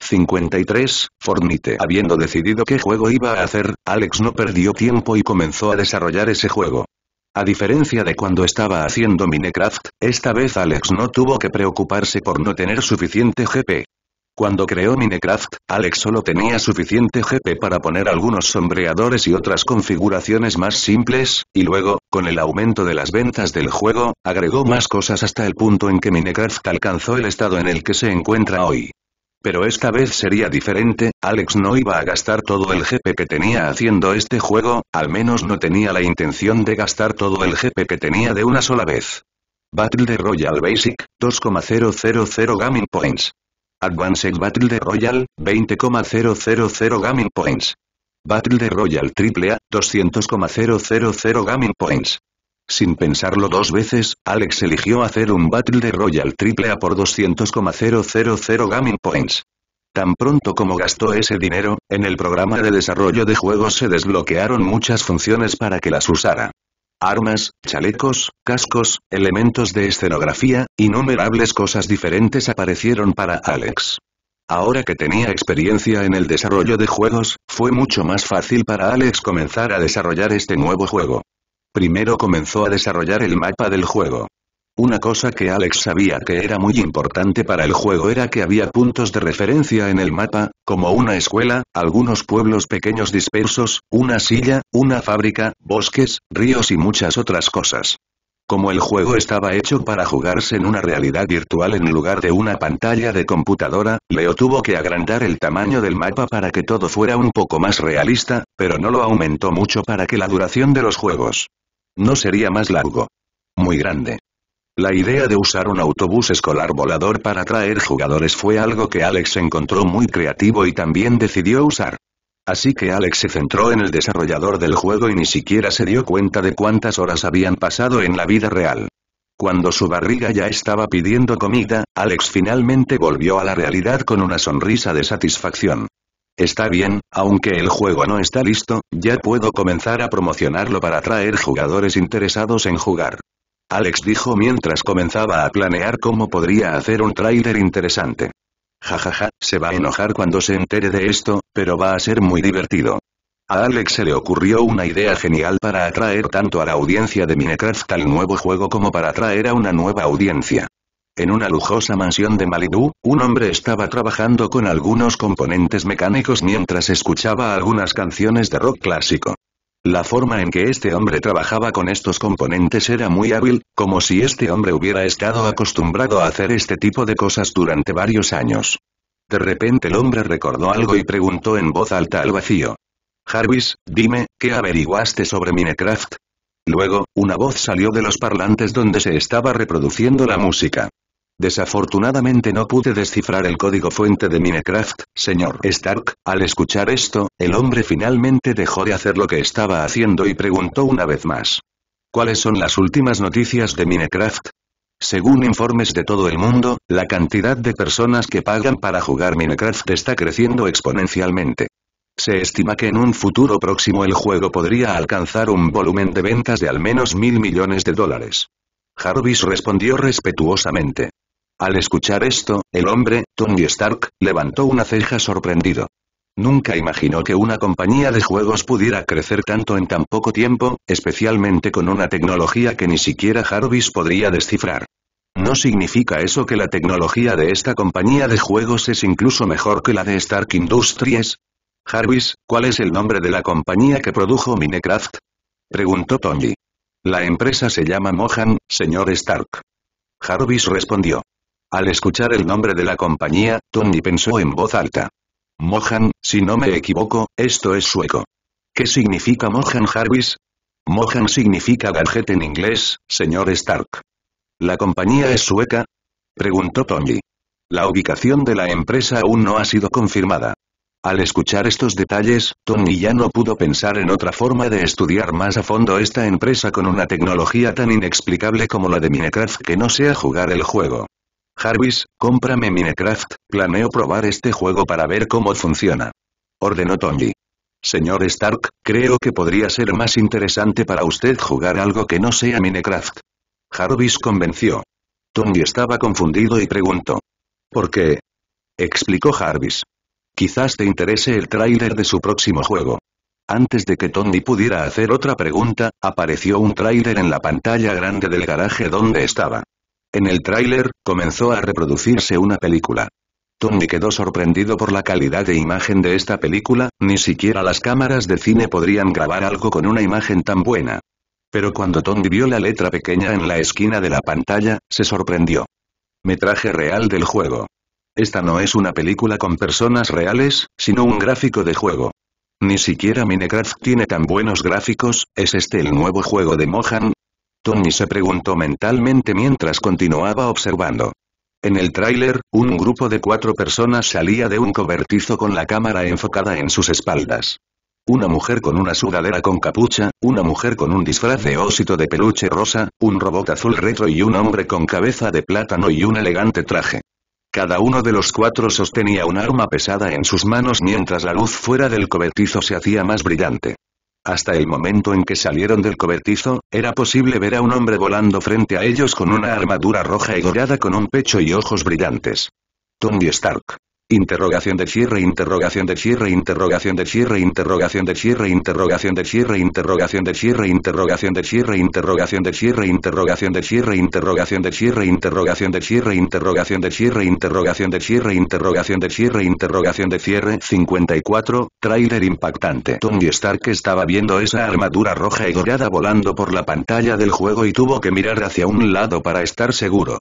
53. Fortnite Habiendo decidido qué juego iba a hacer, Alex no perdió tiempo y comenzó a desarrollar ese juego. A diferencia de cuando estaba haciendo Minecraft, esta vez Alex no tuvo que preocuparse por no tener suficiente GP. Cuando creó Minecraft, Alex solo tenía suficiente GP para poner algunos sombreadores y otras configuraciones más simples, y luego, con el aumento de las ventas del juego, agregó más cosas hasta el punto en que Minecraft alcanzó el estado en el que se encuentra hoy. Pero esta vez sería diferente, Alex no iba a gastar todo el GP que tenía haciendo este juego, al menos no tenía la intención de gastar todo el GP que tenía de una sola vez. Battle de Royal Basic, 2,000 Gaming Points. Advanced Battle Royal, 20,000 Gaming Points. Battle Royal AAA, 200,000 Gaming Points. Sin pensarlo dos veces, Alex eligió hacer un Battle Royal AAA por 200,000 Gaming Points. Tan pronto como gastó ese dinero, en el programa de desarrollo de juegos se desbloquearon muchas funciones para que las usara armas, chalecos, cascos, elementos de escenografía, innumerables cosas diferentes aparecieron para Alex. Ahora que tenía experiencia en el desarrollo de juegos, fue mucho más fácil para Alex comenzar a desarrollar este nuevo juego. Primero comenzó a desarrollar el mapa del juego. Una cosa que Alex sabía que era muy importante para el juego era que había puntos de referencia en el mapa, como una escuela, algunos pueblos pequeños dispersos, una silla, una fábrica, bosques, ríos y muchas otras cosas. Como el juego estaba hecho para jugarse en una realidad virtual en lugar de una pantalla de computadora, Leo tuvo que agrandar el tamaño del mapa para que todo fuera un poco más realista, pero no lo aumentó mucho para que la duración de los juegos no sería más largo. Muy grande. La idea de usar un autobús escolar volador para atraer jugadores fue algo que Alex encontró muy creativo y también decidió usar. Así que Alex se centró en el desarrollador del juego y ni siquiera se dio cuenta de cuántas horas habían pasado en la vida real. Cuando su barriga ya estaba pidiendo comida, Alex finalmente volvió a la realidad con una sonrisa de satisfacción. Está bien, aunque el juego no está listo, ya puedo comenzar a promocionarlo para atraer jugadores interesados en jugar. Alex dijo mientras comenzaba a planear cómo podría hacer un trailer interesante. Jajaja, ja, ja, se va a enojar cuando se entere de esto, pero va a ser muy divertido. A Alex se le ocurrió una idea genial para atraer tanto a la audiencia de Minecraft al nuevo juego como para atraer a una nueva audiencia. En una lujosa mansión de Malibu, un hombre estaba trabajando con algunos componentes mecánicos mientras escuchaba algunas canciones de rock clásico. La forma en que este hombre trabajaba con estos componentes era muy hábil, como si este hombre hubiera estado acostumbrado a hacer este tipo de cosas durante varios años. De repente el hombre recordó algo y preguntó en voz alta al vacío. Jarvis, dime, ¿qué averiguaste sobre Minecraft? Luego, una voz salió de los parlantes donde se estaba reproduciendo la música. Desafortunadamente no pude descifrar el código fuente de Minecraft, señor Stark. Al escuchar esto, el hombre finalmente dejó de hacer lo que estaba haciendo y preguntó una vez más. ¿Cuáles son las últimas noticias de Minecraft? Según informes de todo el mundo, la cantidad de personas que pagan para jugar Minecraft está creciendo exponencialmente. Se estima que en un futuro próximo el juego podría alcanzar un volumen de ventas de al menos mil millones de dólares. Jarvis respondió respetuosamente. Al escuchar esto, el hombre, Tony Stark, levantó una ceja sorprendido. Nunca imaginó que una compañía de juegos pudiera crecer tanto en tan poco tiempo, especialmente con una tecnología que ni siquiera Jarvis podría descifrar. ¿No significa eso que la tecnología de esta compañía de juegos es incluso mejor que la de Stark Industries? Jarvis, ¿cuál es el nombre de la compañía que produjo Minecraft? Preguntó Tony. La empresa se llama Mohan, señor Stark. Jarvis respondió. Al escuchar el nombre de la compañía, Tony pensó en voz alta. Mohan, si no me equivoco, esto es sueco. ¿Qué significa Mohan Jarvis? Mohan significa gadget en inglés, señor Stark. ¿La compañía es sueca? Preguntó Tony. La ubicación de la empresa aún no ha sido confirmada. Al escuchar estos detalles, Tony ya no pudo pensar en otra forma de estudiar más a fondo esta empresa con una tecnología tan inexplicable como la de Minecraft que no sea jugar el juego. Jarvis, cómprame Minecraft, planeo probar este juego para ver cómo funciona. Ordenó Tony. Señor Stark, creo que podría ser más interesante para usted jugar algo que no sea Minecraft. Jarvis convenció. Tony estaba confundido y preguntó. ¿Por qué? Explicó Jarvis. Quizás te interese el tráiler de su próximo juego. Antes de que Tony pudiera hacer otra pregunta, apareció un tráiler en la pantalla grande del garaje donde estaba. En el tráiler, comenzó a reproducirse una película. Tony quedó sorprendido por la calidad de imagen de esta película, ni siquiera las cámaras de cine podrían grabar algo con una imagen tan buena. Pero cuando Tony vio la letra pequeña en la esquina de la pantalla, se sorprendió. Metraje real del juego. Esta no es una película con personas reales, sino un gráfico de juego. Ni siquiera Minecraft tiene tan buenos gráficos, ¿es este el nuevo juego de Mohan? Tony se preguntó mentalmente mientras continuaba observando. En el tráiler, un grupo de cuatro personas salía de un cobertizo con la cámara enfocada en sus espaldas. Una mujer con una sudadera con capucha, una mujer con un disfraz de ósito de peluche rosa, un robot azul retro y un hombre con cabeza de plátano y un elegante traje. Cada uno de los cuatro sostenía un arma pesada en sus manos mientras la luz fuera del cobertizo se hacía más brillante. Hasta el momento en que salieron del cobertizo, era posible ver a un hombre volando frente a ellos con una armadura roja y dorada con un pecho y ojos brillantes. Tony Stark. Interrogación de cierre, interrogación de cierre, interrogación de cierre, interrogación de cierre, interrogación de cierre, interrogación de cierre, interrogación de cierre, interrogación de cierre, interrogación de cierre, interrogación de cierre, interrogación de cierre, interrogación de cierre, interrogación de cierre, interrogación de cierre, interrogación de cierre, 54, trailer impactante. Tony Stark estaba viendo esa armadura roja y dorada volando por la pantalla del juego y tuvo que mirar hacia un lado para estar seguro.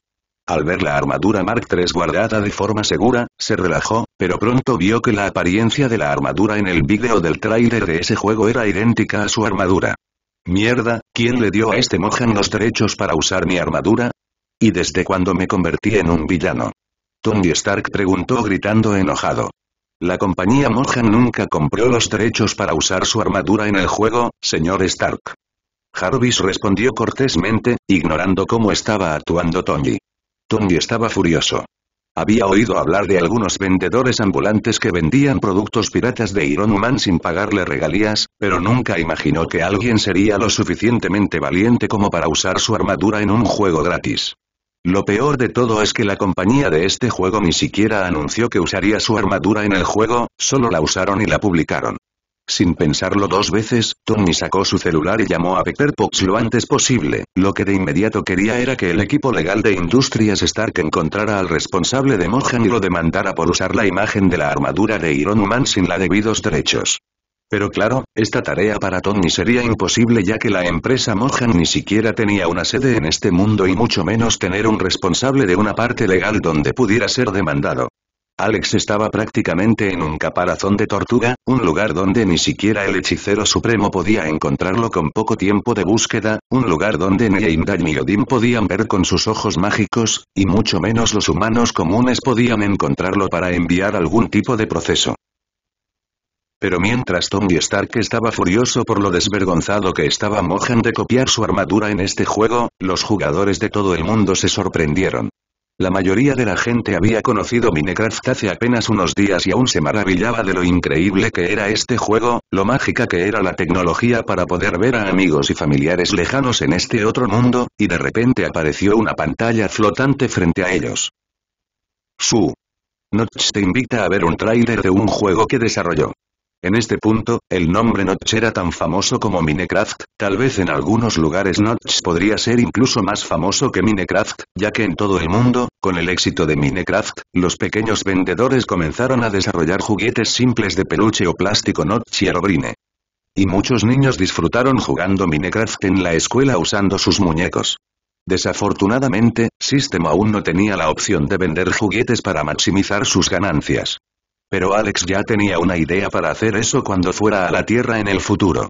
Al ver la armadura Mark III guardada de forma segura, se relajó, pero pronto vio que la apariencia de la armadura en el vídeo del tráiler de ese juego era idéntica a su armadura. Mierda, ¿quién le dio a este Mohan los derechos para usar mi armadura? ¿Y desde cuándo me convertí en un villano? Tony Stark preguntó gritando enojado. La compañía Mohan nunca compró los derechos para usar su armadura en el juego, señor Stark. Jarvis respondió cortésmente, ignorando cómo estaba actuando Tony. Tony estaba furioso. Había oído hablar de algunos vendedores ambulantes que vendían productos piratas de Iron Man sin pagarle regalías, pero nunca imaginó que alguien sería lo suficientemente valiente como para usar su armadura en un juego gratis. Lo peor de todo es que la compañía de este juego ni siquiera anunció que usaría su armadura en el juego, solo la usaron y la publicaron. Sin pensarlo dos veces, Tony sacó su celular y llamó a Pox lo antes posible, lo que de inmediato quería era que el equipo legal de Industrias Stark encontrara al responsable de Mohan y lo demandara por usar la imagen de la armadura de Iron Man sin la debidos derechos. Pero claro, esta tarea para Tony sería imposible ya que la empresa Mohan ni siquiera tenía una sede en este mundo y mucho menos tener un responsable de una parte legal donde pudiera ser demandado. Alex estaba prácticamente en un caparazón de tortuga, un lugar donde ni siquiera el hechicero supremo podía encontrarlo con poco tiempo de búsqueda, un lugar donde ni Eindad ni Odin podían ver con sus ojos mágicos, y mucho menos los humanos comunes podían encontrarlo para enviar algún tipo de proceso. Pero mientras Tommy Stark estaba furioso por lo desvergonzado que estaba Mohan de copiar su armadura en este juego, los jugadores de todo el mundo se sorprendieron. La mayoría de la gente había conocido Minecraft hace apenas unos días y aún se maravillaba de lo increíble que era este juego, lo mágica que era la tecnología para poder ver a amigos y familiares lejanos en este otro mundo, y de repente apareció una pantalla flotante frente a ellos. Su. Notch te invita a ver un tráiler de un juego que desarrolló. En este punto, el nombre Notch era tan famoso como Minecraft, tal vez en algunos lugares Notch podría ser incluso más famoso que Minecraft, ya que en todo el mundo, con el éxito de Minecraft, los pequeños vendedores comenzaron a desarrollar juguetes simples de peluche o plástico Notch y Robrine. Y muchos niños disfrutaron jugando Minecraft en la escuela usando sus muñecos. Desafortunadamente, System aún no tenía la opción de vender juguetes para maximizar sus ganancias. Pero Alex ya tenía una idea para hacer eso cuando fuera a la Tierra en el futuro.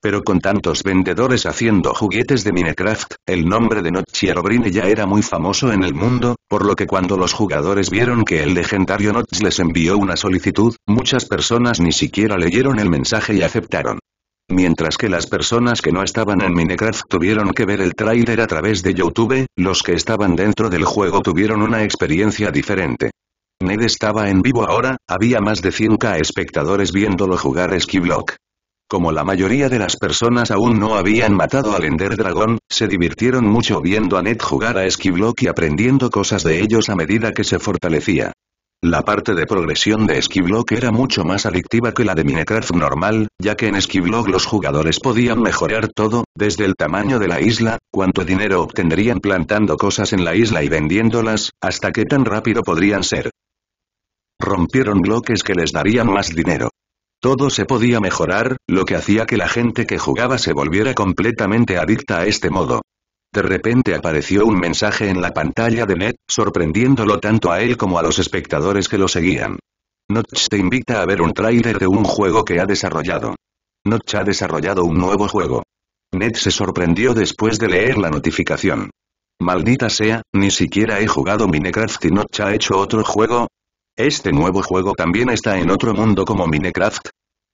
Pero con tantos vendedores haciendo juguetes de Minecraft, el nombre de Notch y Notchierobrine ya era muy famoso en el mundo, por lo que cuando los jugadores vieron que el legendario Notch les envió una solicitud, muchas personas ni siquiera leyeron el mensaje y aceptaron. Mientras que las personas que no estaban en Minecraft tuvieron que ver el tráiler a través de YouTube, los que estaban dentro del juego tuvieron una experiencia diferente. Ned estaba en vivo ahora, había más de 100k espectadores viéndolo jugar Skiblock. Como la mayoría de las personas aún no habían matado al Ender Dragon, se divirtieron mucho viendo a Ned jugar a Skiblock y aprendiendo cosas de ellos a medida que se fortalecía. La parte de progresión de Skiblock era mucho más adictiva que la de Minecraft normal, ya que en Skiblock los jugadores podían mejorar todo, desde el tamaño de la isla, cuánto dinero obtendrían plantando cosas en la isla y vendiéndolas, hasta qué tan rápido podrían ser. Rompieron bloques que les darían más dinero. Todo se podía mejorar, lo que hacía que la gente que jugaba se volviera completamente adicta a este modo. De repente apareció un mensaje en la pantalla de Ned, sorprendiéndolo tanto a él como a los espectadores que lo seguían. Notch te invita a ver un tráiler de un juego que ha desarrollado. Notch ha desarrollado un nuevo juego. Ned se sorprendió después de leer la notificación. Maldita sea, ni siquiera he jugado Minecraft y Notch ha hecho otro juego. Este nuevo juego también está en otro mundo como Minecraft.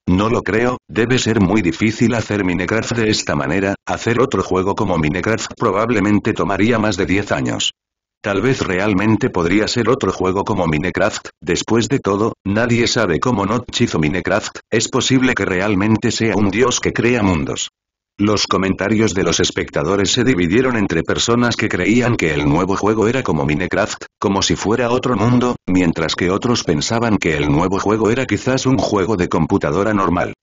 No lo creo, debe ser muy difícil hacer Minecraft de esta manera, hacer otro juego como Minecraft probablemente tomaría más de 10 años. Tal vez realmente podría ser otro juego como Minecraft, después de todo, nadie sabe cómo Notch hizo Minecraft, es posible que realmente sea un dios que crea mundos. Los comentarios de los espectadores se dividieron entre personas que creían que el nuevo juego era como Minecraft, como si fuera otro mundo, mientras que otros pensaban que el nuevo juego era quizás un juego de computadora normal.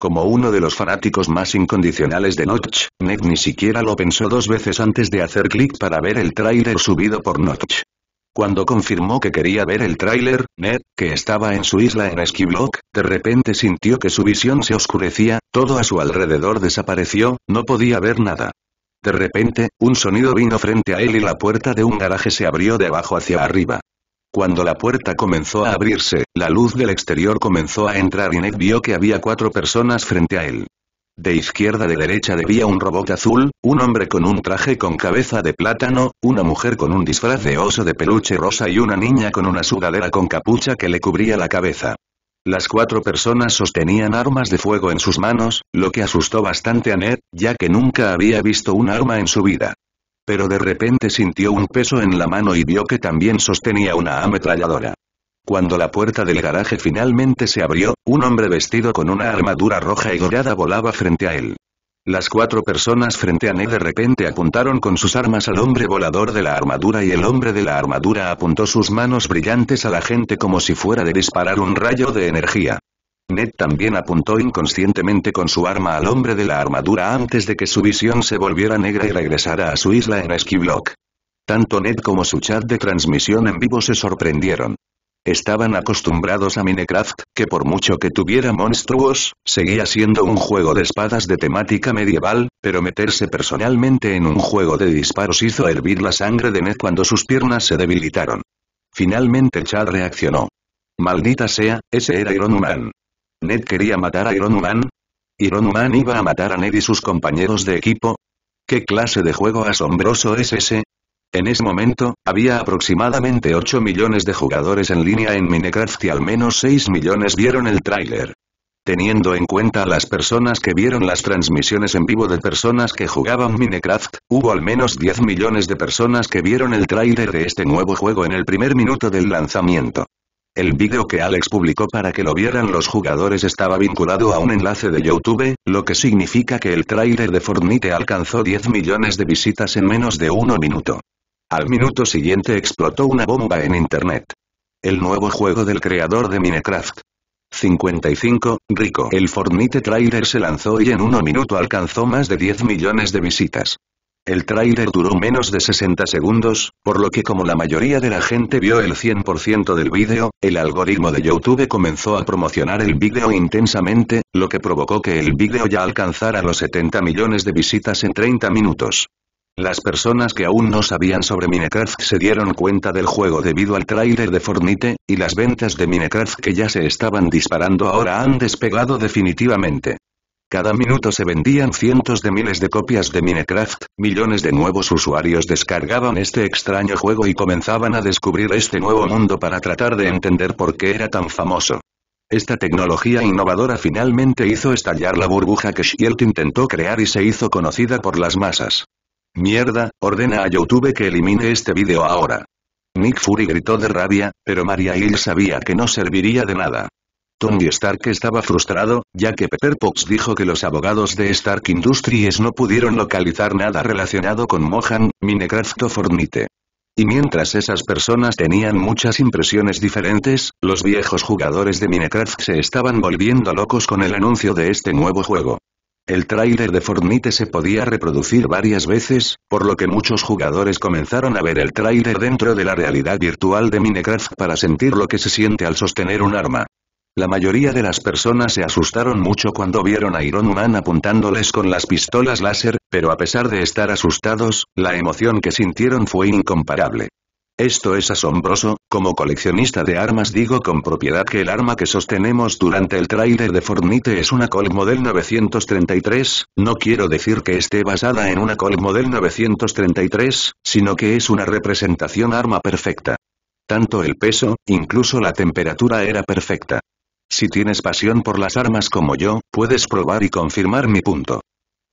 Como uno de los fanáticos más incondicionales de Notch, Ned ni siquiera lo pensó dos veces antes de hacer clic para ver el tráiler subido por Notch. Cuando confirmó que quería ver el tráiler, Ned, que estaba en su isla en Esquiblock, de repente sintió que su visión se oscurecía, todo a su alrededor desapareció, no podía ver nada. De repente, un sonido vino frente a él y la puerta de un garaje se abrió de abajo hacia arriba. Cuando la puerta comenzó a abrirse, la luz del exterior comenzó a entrar y Ned vio que había cuatro personas frente a él. De izquierda de derecha debía un robot azul, un hombre con un traje con cabeza de plátano, una mujer con un disfraz de oso de peluche rosa y una niña con una sudadera con capucha que le cubría la cabeza. Las cuatro personas sostenían armas de fuego en sus manos, lo que asustó bastante a Ned, ya que nunca había visto un arma en su vida. Pero de repente sintió un peso en la mano y vio que también sostenía una ametralladora. Cuando la puerta del garaje finalmente se abrió, un hombre vestido con una armadura roja y dorada volaba frente a él. Las cuatro personas frente a Ned de repente apuntaron con sus armas al hombre volador de la armadura y el hombre de la armadura apuntó sus manos brillantes a la gente como si fuera de disparar un rayo de energía. Ned también apuntó inconscientemente con su arma al hombre de la armadura antes de que su visión se volviera negra y regresara a su isla en esquivlock. Tanto Ned como su chat de transmisión en vivo se sorprendieron. Estaban acostumbrados a Minecraft, que por mucho que tuviera monstruos, seguía siendo un juego de espadas de temática medieval, pero meterse personalmente en un juego de disparos hizo hervir la sangre de Ned cuando sus piernas se debilitaron. Finalmente Chad reaccionó. Maldita sea, ese era Iron Man. ¿Ned quería matar a Iron Man? ¿Iron Man iba a matar a Ned y sus compañeros de equipo? ¿Qué clase de juego asombroso es ese? En ese momento, había aproximadamente 8 millones de jugadores en línea en Minecraft y al menos 6 millones vieron el tráiler. Teniendo en cuenta a las personas que vieron las transmisiones en vivo de personas que jugaban Minecraft, hubo al menos 10 millones de personas que vieron el tráiler de este nuevo juego en el primer minuto del lanzamiento. El vídeo que Alex publicó para que lo vieran los jugadores estaba vinculado a un enlace de YouTube, lo que significa que el tráiler de Fortnite alcanzó 10 millones de visitas en menos de uno minuto. Al minuto siguiente explotó una bomba en Internet. El nuevo juego del creador de Minecraft. 55, Rico. El Fortnite trailer se lanzó y en uno minuto alcanzó más de 10 millones de visitas. El trailer duró menos de 60 segundos, por lo que como la mayoría de la gente vio el 100% del vídeo, el algoritmo de YouTube comenzó a promocionar el vídeo intensamente, lo que provocó que el vídeo ya alcanzara los 70 millones de visitas en 30 minutos. Las personas que aún no sabían sobre Minecraft se dieron cuenta del juego debido al tráiler de Fornite, y las ventas de Minecraft que ya se estaban disparando ahora han despegado definitivamente. Cada minuto se vendían cientos de miles de copias de Minecraft, millones de nuevos usuarios descargaban este extraño juego y comenzaban a descubrir este nuevo mundo para tratar de entender por qué era tan famoso. Esta tecnología innovadora finalmente hizo estallar la burbuja que Shield intentó crear y se hizo conocida por las masas. Mierda, ordena a Youtube que elimine este video ahora. Nick Fury gritó de rabia, pero Maria Hill sabía que no serviría de nada. Tony Stark estaba frustrado, ya que Pepper Potts dijo que los abogados de Stark Industries no pudieron localizar nada relacionado con Mohan, Minecraft o Fornite. Y mientras esas personas tenían muchas impresiones diferentes, los viejos jugadores de Minecraft se estaban volviendo locos con el anuncio de este nuevo juego. El tráiler de Fortnite se podía reproducir varias veces, por lo que muchos jugadores comenzaron a ver el tráiler dentro de la realidad virtual de Minecraft para sentir lo que se siente al sostener un arma. La mayoría de las personas se asustaron mucho cuando vieron a Iron Man apuntándoles con las pistolas láser, pero a pesar de estar asustados, la emoción que sintieron fue incomparable. Esto es asombroso, como coleccionista de armas digo con propiedad que el arma que sostenemos durante el tráiler de Fortnite es una Colt Model 933, no quiero decir que esté basada en una Colt Model 933, sino que es una representación arma perfecta. Tanto el peso, incluso la temperatura era perfecta. Si tienes pasión por las armas como yo, puedes probar y confirmar mi punto.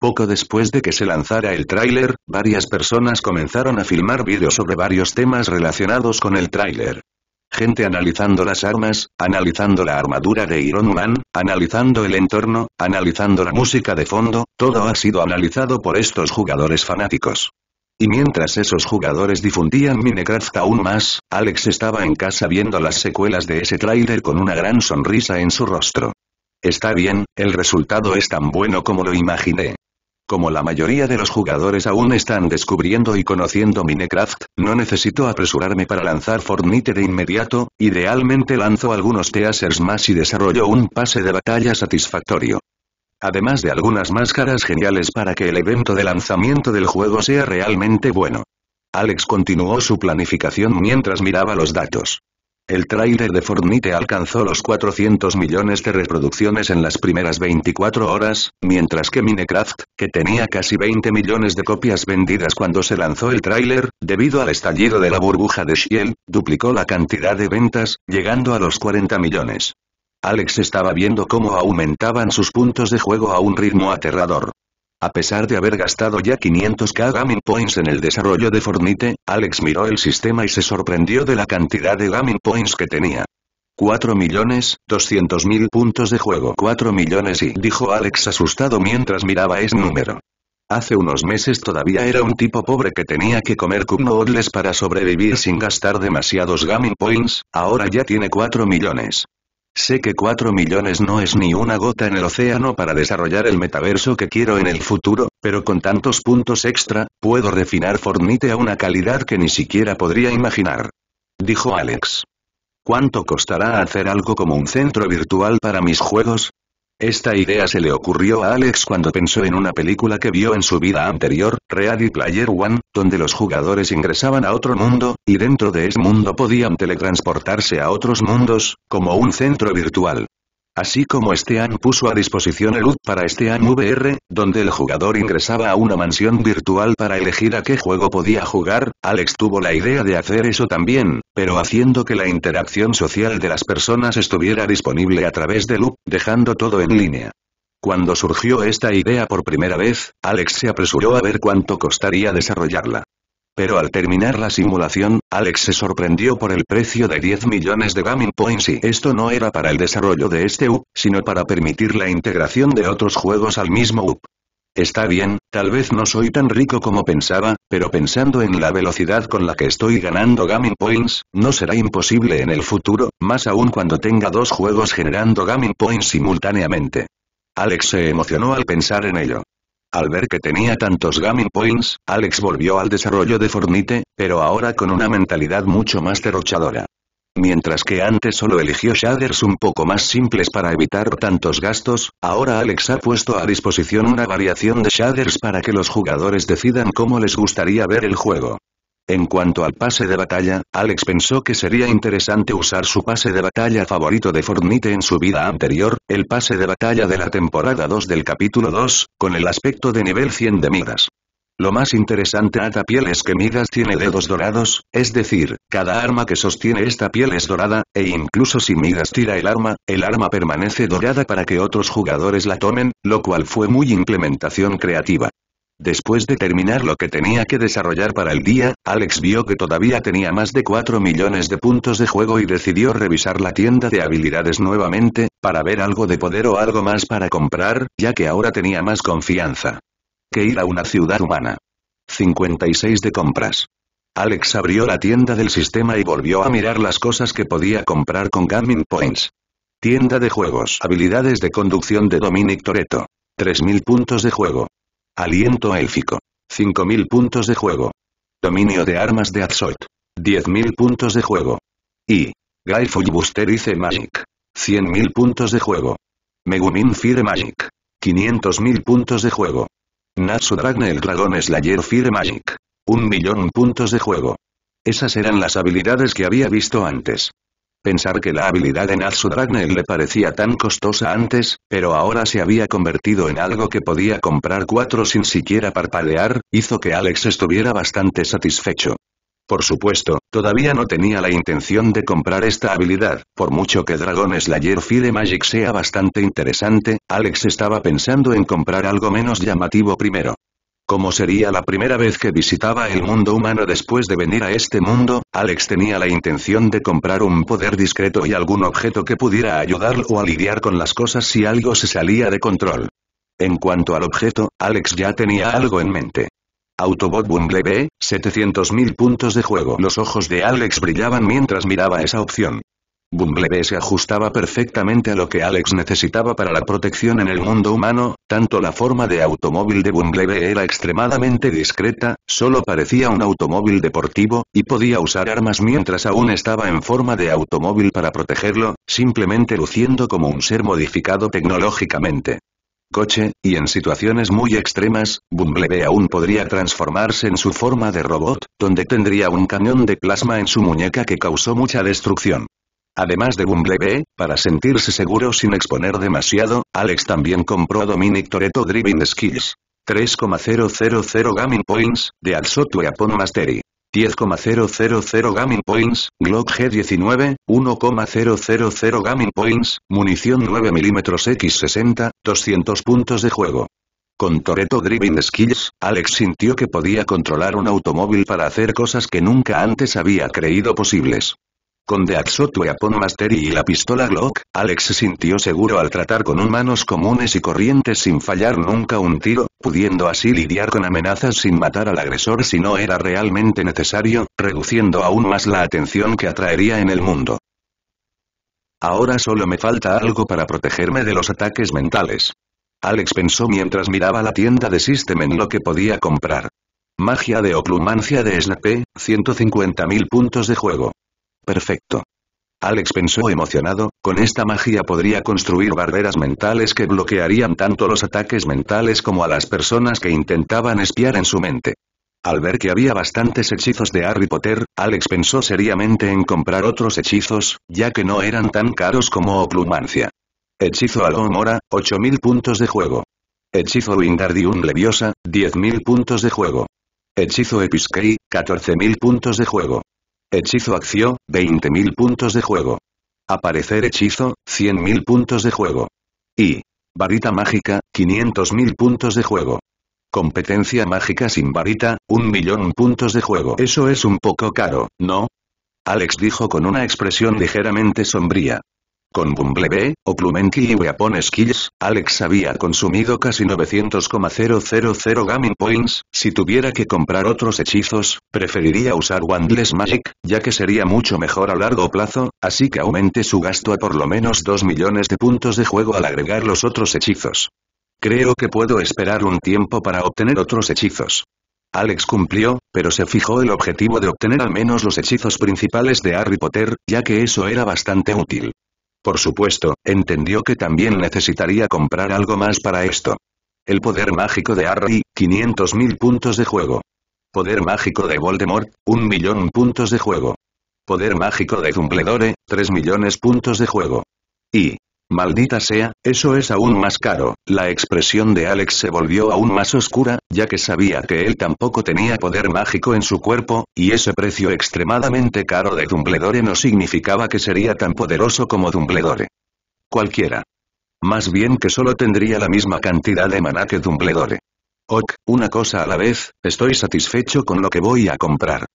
Poco después de que se lanzara el tráiler, varias personas comenzaron a filmar vídeos sobre varios temas relacionados con el tráiler. Gente analizando las armas, analizando la armadura de Iron Man, analizando el entorno, analizando la música de fondo, todo ha sido analizado por estos jugadores fanáticos. Y mientras esos jugadores difundían Minecraft aún más, Alex estaba en casa viendo las secuelas de ese tráiler con una gran sonrisa en su rostro. Está bien, el resultado es tan bueno como lo imaginé. Como la mayoría de los jugadores aún están descubriendo y conociendo Minecraft, no necesito apresurarme para lanzar Fortnite de inmediato, idealmente lanzo algunos teasers más y desarrollo un pase de batalla satisfactorio. Además de algunas máscaras geniales para que el evento de lanzamiento del juego sea realmente bueno. Alex continuó su planificación mientras miraba los datos. El tráiler de Fortnite alcanzó los 400 millones de reproducciones en las primeras 24 horas, mientras que Minecraft, que tenía casi 20 millones de copias vendidas cuando se lanzó el tráiler, debido al estallido de la burbuja de Shell, duplicó la cantidad de ventas, llegando a los 40 millones. Alex estaba viendo cómo aumentaban sus puntos de juego a un ritmo aterrador. A pesar de haber gastado ya 500k Gaming Points en el desarrollo de Fortnite, Alex miró el sistema y se sorprendió de la cantidad de Gaming Points que tenía. 4 millones, 200 mil puntos de juego. 4 millones y, dijo Alex asustado mientras miraba ese número. Hace unos meses todavía era un tipo pobre que tenía que comer cubnoodles para sobrevivir sin gastar demasiados gaming points, ahora ya tiene 4 millones. Sé que 4 millones no es ni una gota en el océano para desarrollar el metaverso que quiero en el futuro, pero con tantos puntos extra, puedo refinar Fortnite a una calidad que ni siquiera podría imaginar. Dijo Alex. ¿Cuánto costará hacer algo como un centro virtual para mis juegos? Esta idea se le ocurrió a Alex cuando pensó en una película que vio en su vida anterior, Ready Player One, donde los jugadores ingresaban a otro mundo, y dentro de ese mundo podían teletransportarse a otros mundos, como un centro virtual. Así como Estean puso a disposición el loop para Estean VR, donde el jugador ingresaba a una mansión virtual para elegir a qué juego podía jugar, Alex tuvo la idea de hacer eso también, pero haciendo que la interacción social de las personas estuviera disponible a través del loop, dejando todo en línea. Cuando surgió esta idea por primera vez, Alex se apresuró a ver cuánto costaría desarrollarla. Pero al terminar la simulación, Alex se sorprendió por el precio de 10 millones de Gaming Points y esto no era para el desarrollo de este UP, sino para permitir la integración de otros juegos al mismo UP. Está bien, tal vez no soy tan rico como pensaba, pero pensando en la velocidad con la que estoy ganando Gaming Points, no será imposible en el futuro, más aún cuando tenga dos juegos generando Gaming Points simultáneamente. Alex se emocionó al pensar en ello. Al ver que tenía tantos Gaming Points, Alex volvió al desarrollo de Fornite, pero ahora con una mentalidad mucho más derrochadora. Mientras que antes solo eligió shaders un poco más simples para evitar tantos gastos, ahora Alex ha puesto a disposición una variación de shaders para que los jugadores decidan cómo les gustaría ver el juego. En cuanto al pase de batalla, Alex pensó que sería interesante usar su pase de batalla favorito de Fortnite en su vida anterior, el pase de batalla de la temporada 2 del capítulo 2, con el aspecto de nivel 100 de Midas. Lo más interesante a piel es que Midas tiene dedos dorados, es decir, cada arma que sostiene esta piel es dorada, e incluso si Midas tira el arma, el arma permanece dorada para que otros jugadores la tomen, lo cual fue muy implementación creativa. Después de terminar lo que tenía que desarrollar para el día, Alex vio que todavía tenía más de 4 millones de puntos de juego y decidió revisar la tienda de habilidades nuevamente, para ver algo de poder o algo más para comprar, ya que ahora tenía más confianza. Que ir a una ciudad humana. 56 de compras. Alex abrió la tienda del sistema y volvió a mirar las cosas que podía comprar con Gaming Points. Tienda de juegos. Habilidades de conducción de Dominic Toreto. 3.000 puntos de juego. Aliento élfico. 5.000 puntos de juego. Dominio de armas de Azot, 10.000 puntos de juego. Y. Guy Buster ice Magic. 100.000 puntos de juego. Megumin Fire Magic. 500.000 puntos de juego. Natsu Dragne el Dragón Slayer Fire Magic. Un millón puntos de juego. Esas eran las habilidades que había visto antes. Pensar que la habilidad en Dragnel le parecía tan costosa antes, pero ahora se había convertido en algo que podía comprar cuatro sin siquiera parpadear, hizo que Alex estuviera bastante satisfecho. Por supuesto, todavía no tenía la intención de comprar esta habilidad, por mucho que Dragon Slayer Fide Magic sea bastante interesante, Alex estaba pensando en comprar algo menos llamativo primero. Como sería la primera vez que visitaba el mundo humano después de venir a este mundo, Alex tenía la intención de comprar un poder discreto y algún objeto que pudiera ayudarlo o lidiar con las cosas si algo se salía de control. En cuanto al objeto, Alex ya tenía algo en mente. Autobot Bumblebee, 700.000 puntos de juego. Los ojos de Alex brillaban mientras miraba esa opción. Bumblebee se ajustaba perfectamente a lo que Alex necesitaba para la protección en el mundo humano, tanto la forma de automóvil de Bumblebee era extremadamente discreta, solo parecía un automóvil deportivo, y podía usar armas mientras aún estaba en forma de automóvil para protegerlo, simplemente luciendo como un ser modificado tecnológicamente coche, y en situaciones muy extremas, Bumblebee aún podría transformarse en su forma de robot, donde tendría un cañón de plasma en su muñeca que causó mucha destrucción. Además de Bumblebee, para sentirse seguro sin exponer demasiado, Alex también compró a Dominic Toretto Driving Skills. 3,000 Gaming Points, de Soto y Mastery. 10,000 Gaming Points, Glock G19, 1,000 Gaming Points, munición 9mm X60, 200 puntos de juego. Con Toretto Driving Skills, Alex sintió que podía controlar un automóvil para hacer cosas que nunca antes había creído posibles. Con y Weapon Mastery y la pistola Glock, Alex se sintió seguro al tratar con humanos comunes y corrientes sin fallar nunca un tiro, pudiendo así lidiar con amenazas sin matar al agresor si no era realmente necesario, reduciendo aún más la atención que atraería en el mundo. Ahora solo me falta algo para protegerme de los ataques mentales. Alex pensó mientras miraba la tienda de System en lo que podía comprar. Magia de oclumancia de Snape, 150.000 puntos de juego. Perfecto. Alex pensó emocionado, con esta magia podría construir barreras mentales que bloquearían tanto los ataques mentales como a las personas que intentaban espiar en su mente. Al ver que había bastantes hechizos de Harry Potter, Alex pensó seriamente en comprar otros hechizos, ya que no eran tan caros como Oclumancia. Hechizo Alohomora, 8000 puntos de juego. Hechizo Wingardium Leviosa, 10.000 puntos de juego. Hechizo Episkey, 14.000 puntos de juego. Hechizo acción, 20.000 puntos de juego. Aparecer hechizo, 100.000 puntos de juego. Y. Varita mágica, 500.000 puntos de juego. Competencia mágica sin varita, un millón puntos de juego. Eso es un poco caro, ¿no? Alex dijo con una expresión ligeramente sombría. Con Bumblebee, o y Weapon Skills, Alex había consumido casi 900,000 Gaming Points, si tuviera que comprar otros hechizos, preferiría usar Wandless Magic, ya que sería mucho mejor a largo plazo, así que aumente su gasto a por lo menos 2 millones de puntos de juego al agregar los otros hechizos. Creo que puedo esperar un tiempo para obtener otros hechizos. Alex cumplió, pero se fijó el objetivo de obtener al menos los hechizos principales de Harry Potter, ya que eso era bastante útil. Por supuesto, entendió que también necesitaría comprar algo más para esto. El poder mágico de Harry, 500.000 puntos de juego. Poder mágico de Voldemort, un millón puntos de juego. Poder mágico de Dumbledore, 3 millones puntos de juego. Y, Maldita sea, eso es aún más caro. La expresión de Alex se volvió aún más oscura, ya que sabía que él tampoco tenía poder mágico en su cuerpo, y ese precio extremadamente caro de Dumbledore no significaba que sería tan poderoso como Dumbledore. Cualquiera. Más bien que solo tendría la misma cantidad de mana que Dumbledore. Ok, una cosa a la vez, estoy satisfecho con lo que voy a comprar.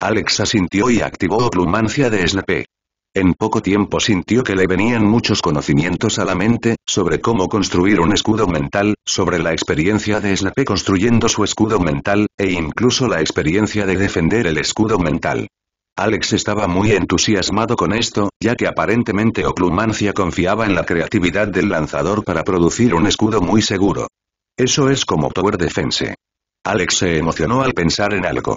Alex asintió y activó Plumancia de Snape. En poco tiempo sintió que le venían muchos conocimientos a la mente, sobre cómo construir un escudo mental, sobre la experiencia de Snape construyendo su escudo mental, e incluso la experiencia de defender el escudo mental. Alex estaba muy entusiasmado con esto, ya que aparentemente Oclumancia confiaba en la creatividad del lanzador para producir un escudo muy seguro. Eso es como Power Defense. Alex se emocionó al pensar en algo.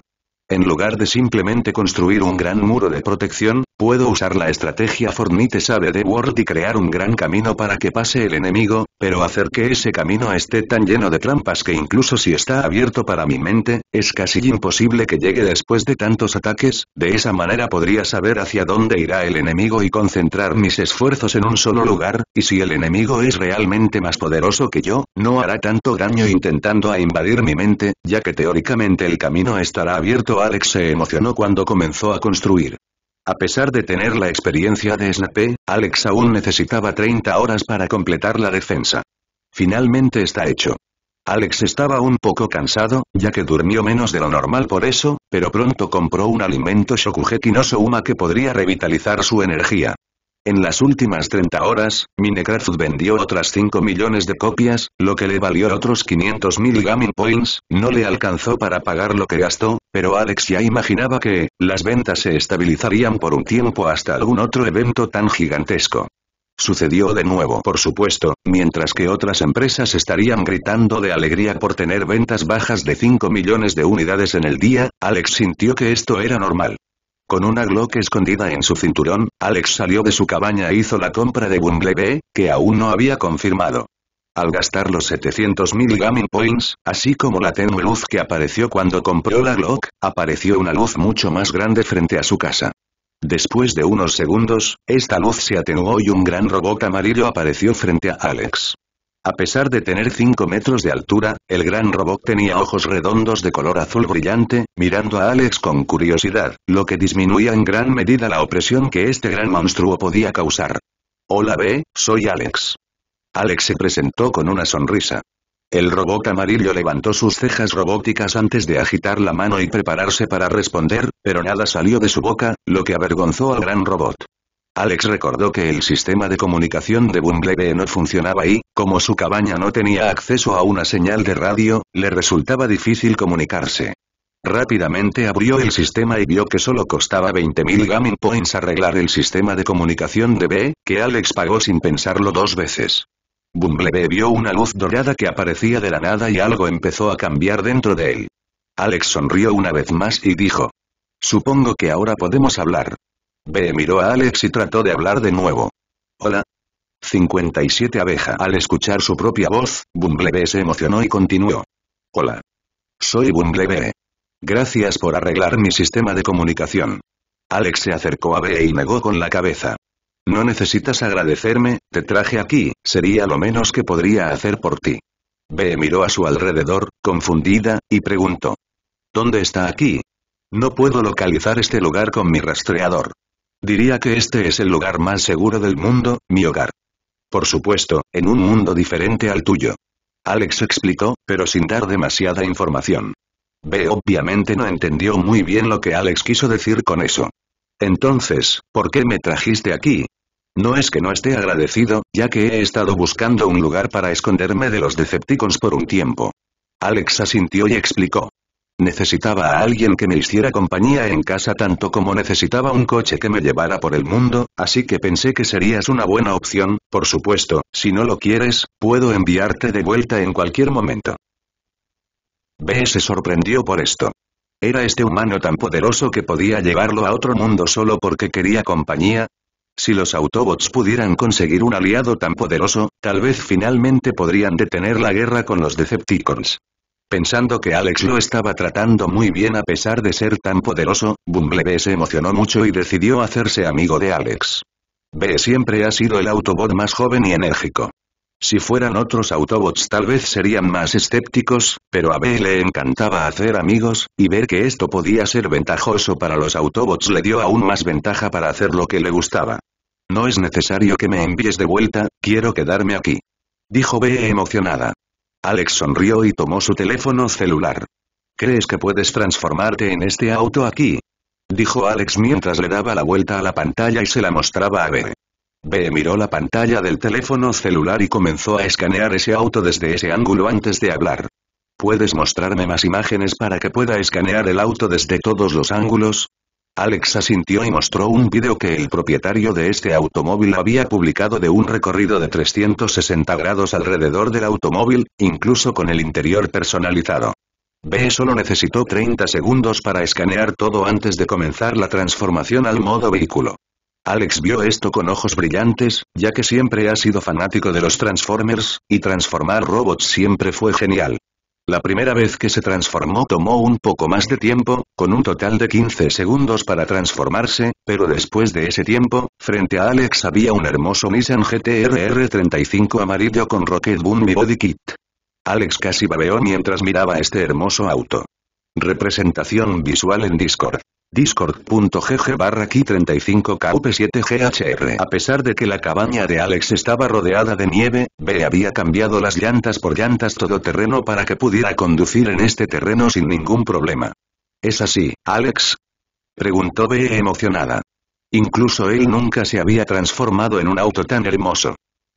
En lugar de simplemente construir un gran muro de protección, Puedo usar la estrategia Fortnite sabe de World y crear un gran camino para que pase el enemigo, pero hacer que ese camino esté tan lleno de trampas que incluso si está abierto para mi mente, es casi imposible que llegue después de tantos ataques, de esa manera podría saber hacia dónde irá el enemigo y concentrar mis esfuerzos en un solo lugar, y si el enemigo es realmente más poderoso que yo, no hará tanto daño intentando a invadir mi mente, ya que teóricamente el camino estará abierto Alex se emocionó cuando comenzó a construir. A pesar de tener la experiencia de Snape, Alex aún necesitaba 30 horas para completar la defensa. Finalmente está hecho. Alex estaba un poco cansado, ya que durmió menos de lo normal por eso, pero pronto compró un alimento Shokugeki que podría revitalizar su energía. En las últimas 30 horas, Minecraft vendió otras 5 millones de copias, lo que le valió otros 500 mil gaming points, no le alcanzó para pagar lo que gastó, pero Alex ya imaginaba que, las ventas se estabilizarían por un tiempo hasta algún otro evento tan gigantesco. Sucedió de nuevo por supuesto, mientras que otras empresas estarían gritando de alegría por tener ventas bajas de 5 millones de unidades en el día, Alex sintió que esto era normal. Con una Glock escondida en su cinturón, Alex salió de su cabaña e hizo la compra de Bumblebee, que aún no había confirmado. Al gastar los 700.000 Gaming Points, así como la tenue luz que apareció cuando compró la Glock, apareció una luz mucho más grande frente a su casa. Después de unos segundos, esta luz se atenuó y un gran robot amarillo apareció frente a Alex. A pesar de tener 5 metros de altura, el gran robot tenía ojos redondos de color azul brillante, mirando a Alex con curiosidad, lo que disminuía en gran medida la opresión que este gran monstruo podía causar. Hola B, soy Alex. Alex se presentó con una sonrisa. El robot amarillo levantó sus cejas robóticas antes de agitar la mano y prepararse para responder, pero nada salió de su boca, lo que avergonzó al gran robot. Alex recordó que el sistema de comunicación de Bumblebee no funcionaba y, como su cabaña no tenía acceso a una señal de radio, le resultaba difícil comunicarse. Rápidamente abrió el sistema y vio que solo costaba 20.000 gaming points arreglar el sistema de comunicación de B, que Alex pagó sin pensarlo dos veces. Bumblebee vio una luz dorada que aparecía de la nada y algo empezó a cambiar dentro de él. Alex sonrió una vez más y dijo. Supongo que ahora podemos hablar. B miró a Alex y trató de hablar de nuevo. Hola. 57 abeja. Al escuchar su propia voz, Bumblebee se emocionó y continuó. Hola. Soy Bumblebee. Gracias por arreglar mi sistema de comunicación. Alex se acercó a B y negó con la cabeza. No necesitas agradecerme, te traje aquí, sería lo menos que podría hacer por ti. B miró a su alrededor, confundida, y preguntó. ¿Dónde está aquí? No puedo localizar este lugar con mi rastreador. Diría que este es el lugar más seguro del mundo, mi hogar. Por supuesto, en un mundo diferente al tuyo. Alex explicó, pero sin dar demasiada información. B obviamente no entendió muy bien lo que Alex quiso decir con eso. Entonces, ¿por qué me trajiste aquí? No es que no esté agradecido, ya que he estado buscando un lugar para esconderme de los Decepticons por un tiempo. Alex asintió y explicó. Necesitaba a alguien que me hiciera compañía en casa tanto como necesitaba un coche que me llevara por el mundo, así que pensé que serías una buena opción, por supuesto, si no lo quieres, puedo enviarte de vuelta en cualquier momento. B se sorprendió por esto. ¿Era este humano tan poderoso que podía llevarlo a otro mundo solo porque quería compañía? Si los Autobots pudieran conseguir un aliado tan poderoso, tal vez finalmente podrían detener la guerra con los Decepticons. Pensando que Alex lo estaba tratando muy bien a pesar de ser tan poderoso, Bumblebee se emocionó mucho y decidió hacerse amigo de Alex. B siempre ha sido el Autobot más joven y enérgico. Si fueran otros Autobots tal vez serían más escépticos, pero a B le encantaba hacer amigos, y ver que esto podía ser ventajoso para los Autobots le dio aún más ventaja para hacer lo que le gustaba. No es necesario que me envíes de vuelta, quiero quedarme aquí. Dijo B emocionada. Alex sonrió y tomó su teléfono celular. ¿Crees que puedes transformarte en este auto aquí? Dijo Alex mientras le daba la vuelta a la pantalla y se la mostraba a B. B miró la pantalla del teléfono celular y comenzó a escanear ese auto desde ese ángulo antes de hablar. ¿Puedes mostrarme más imágenes para que pueda escanear el auto desde todos los ángulos? Alex asintió y mostró un vídeo que el propietario de este automóvil había publicado de un recorrido de 360 grados alrededor del automóvil, incluso con el interior personalizado. B solo necesitó 30 segundos para escanear todo antes de comenzar la transformación al modo vehículo. Alex vio esto con ojos brillantes, ya que siempre ha sido fanático de los Transformers, y transformar robots siempre fue genial. La primera vez que se transformó tomó un poco más de tiempo, con un total de 15 segundos para transformarse, pero después de ese tiempo, frente a Alex había un hermoso Nissan gtrr 35 amarillo con Rocket Boom y Body Kit. Alex casi babeó mientras miraba este hermoso auto. Representación visual en Discord. Discord.gg barra 35 kup 7 ghr A pesar de que la cabaña de Alex estaba rodeada de nieve, B había cambiado las llantas por llantas todoterreno para que pudiera conducir en este terreno sin ningún problema. ¿Es así, Alex? Preguntó B emocionada. Incluso él nunca se había transformado en un auto tan hermoso.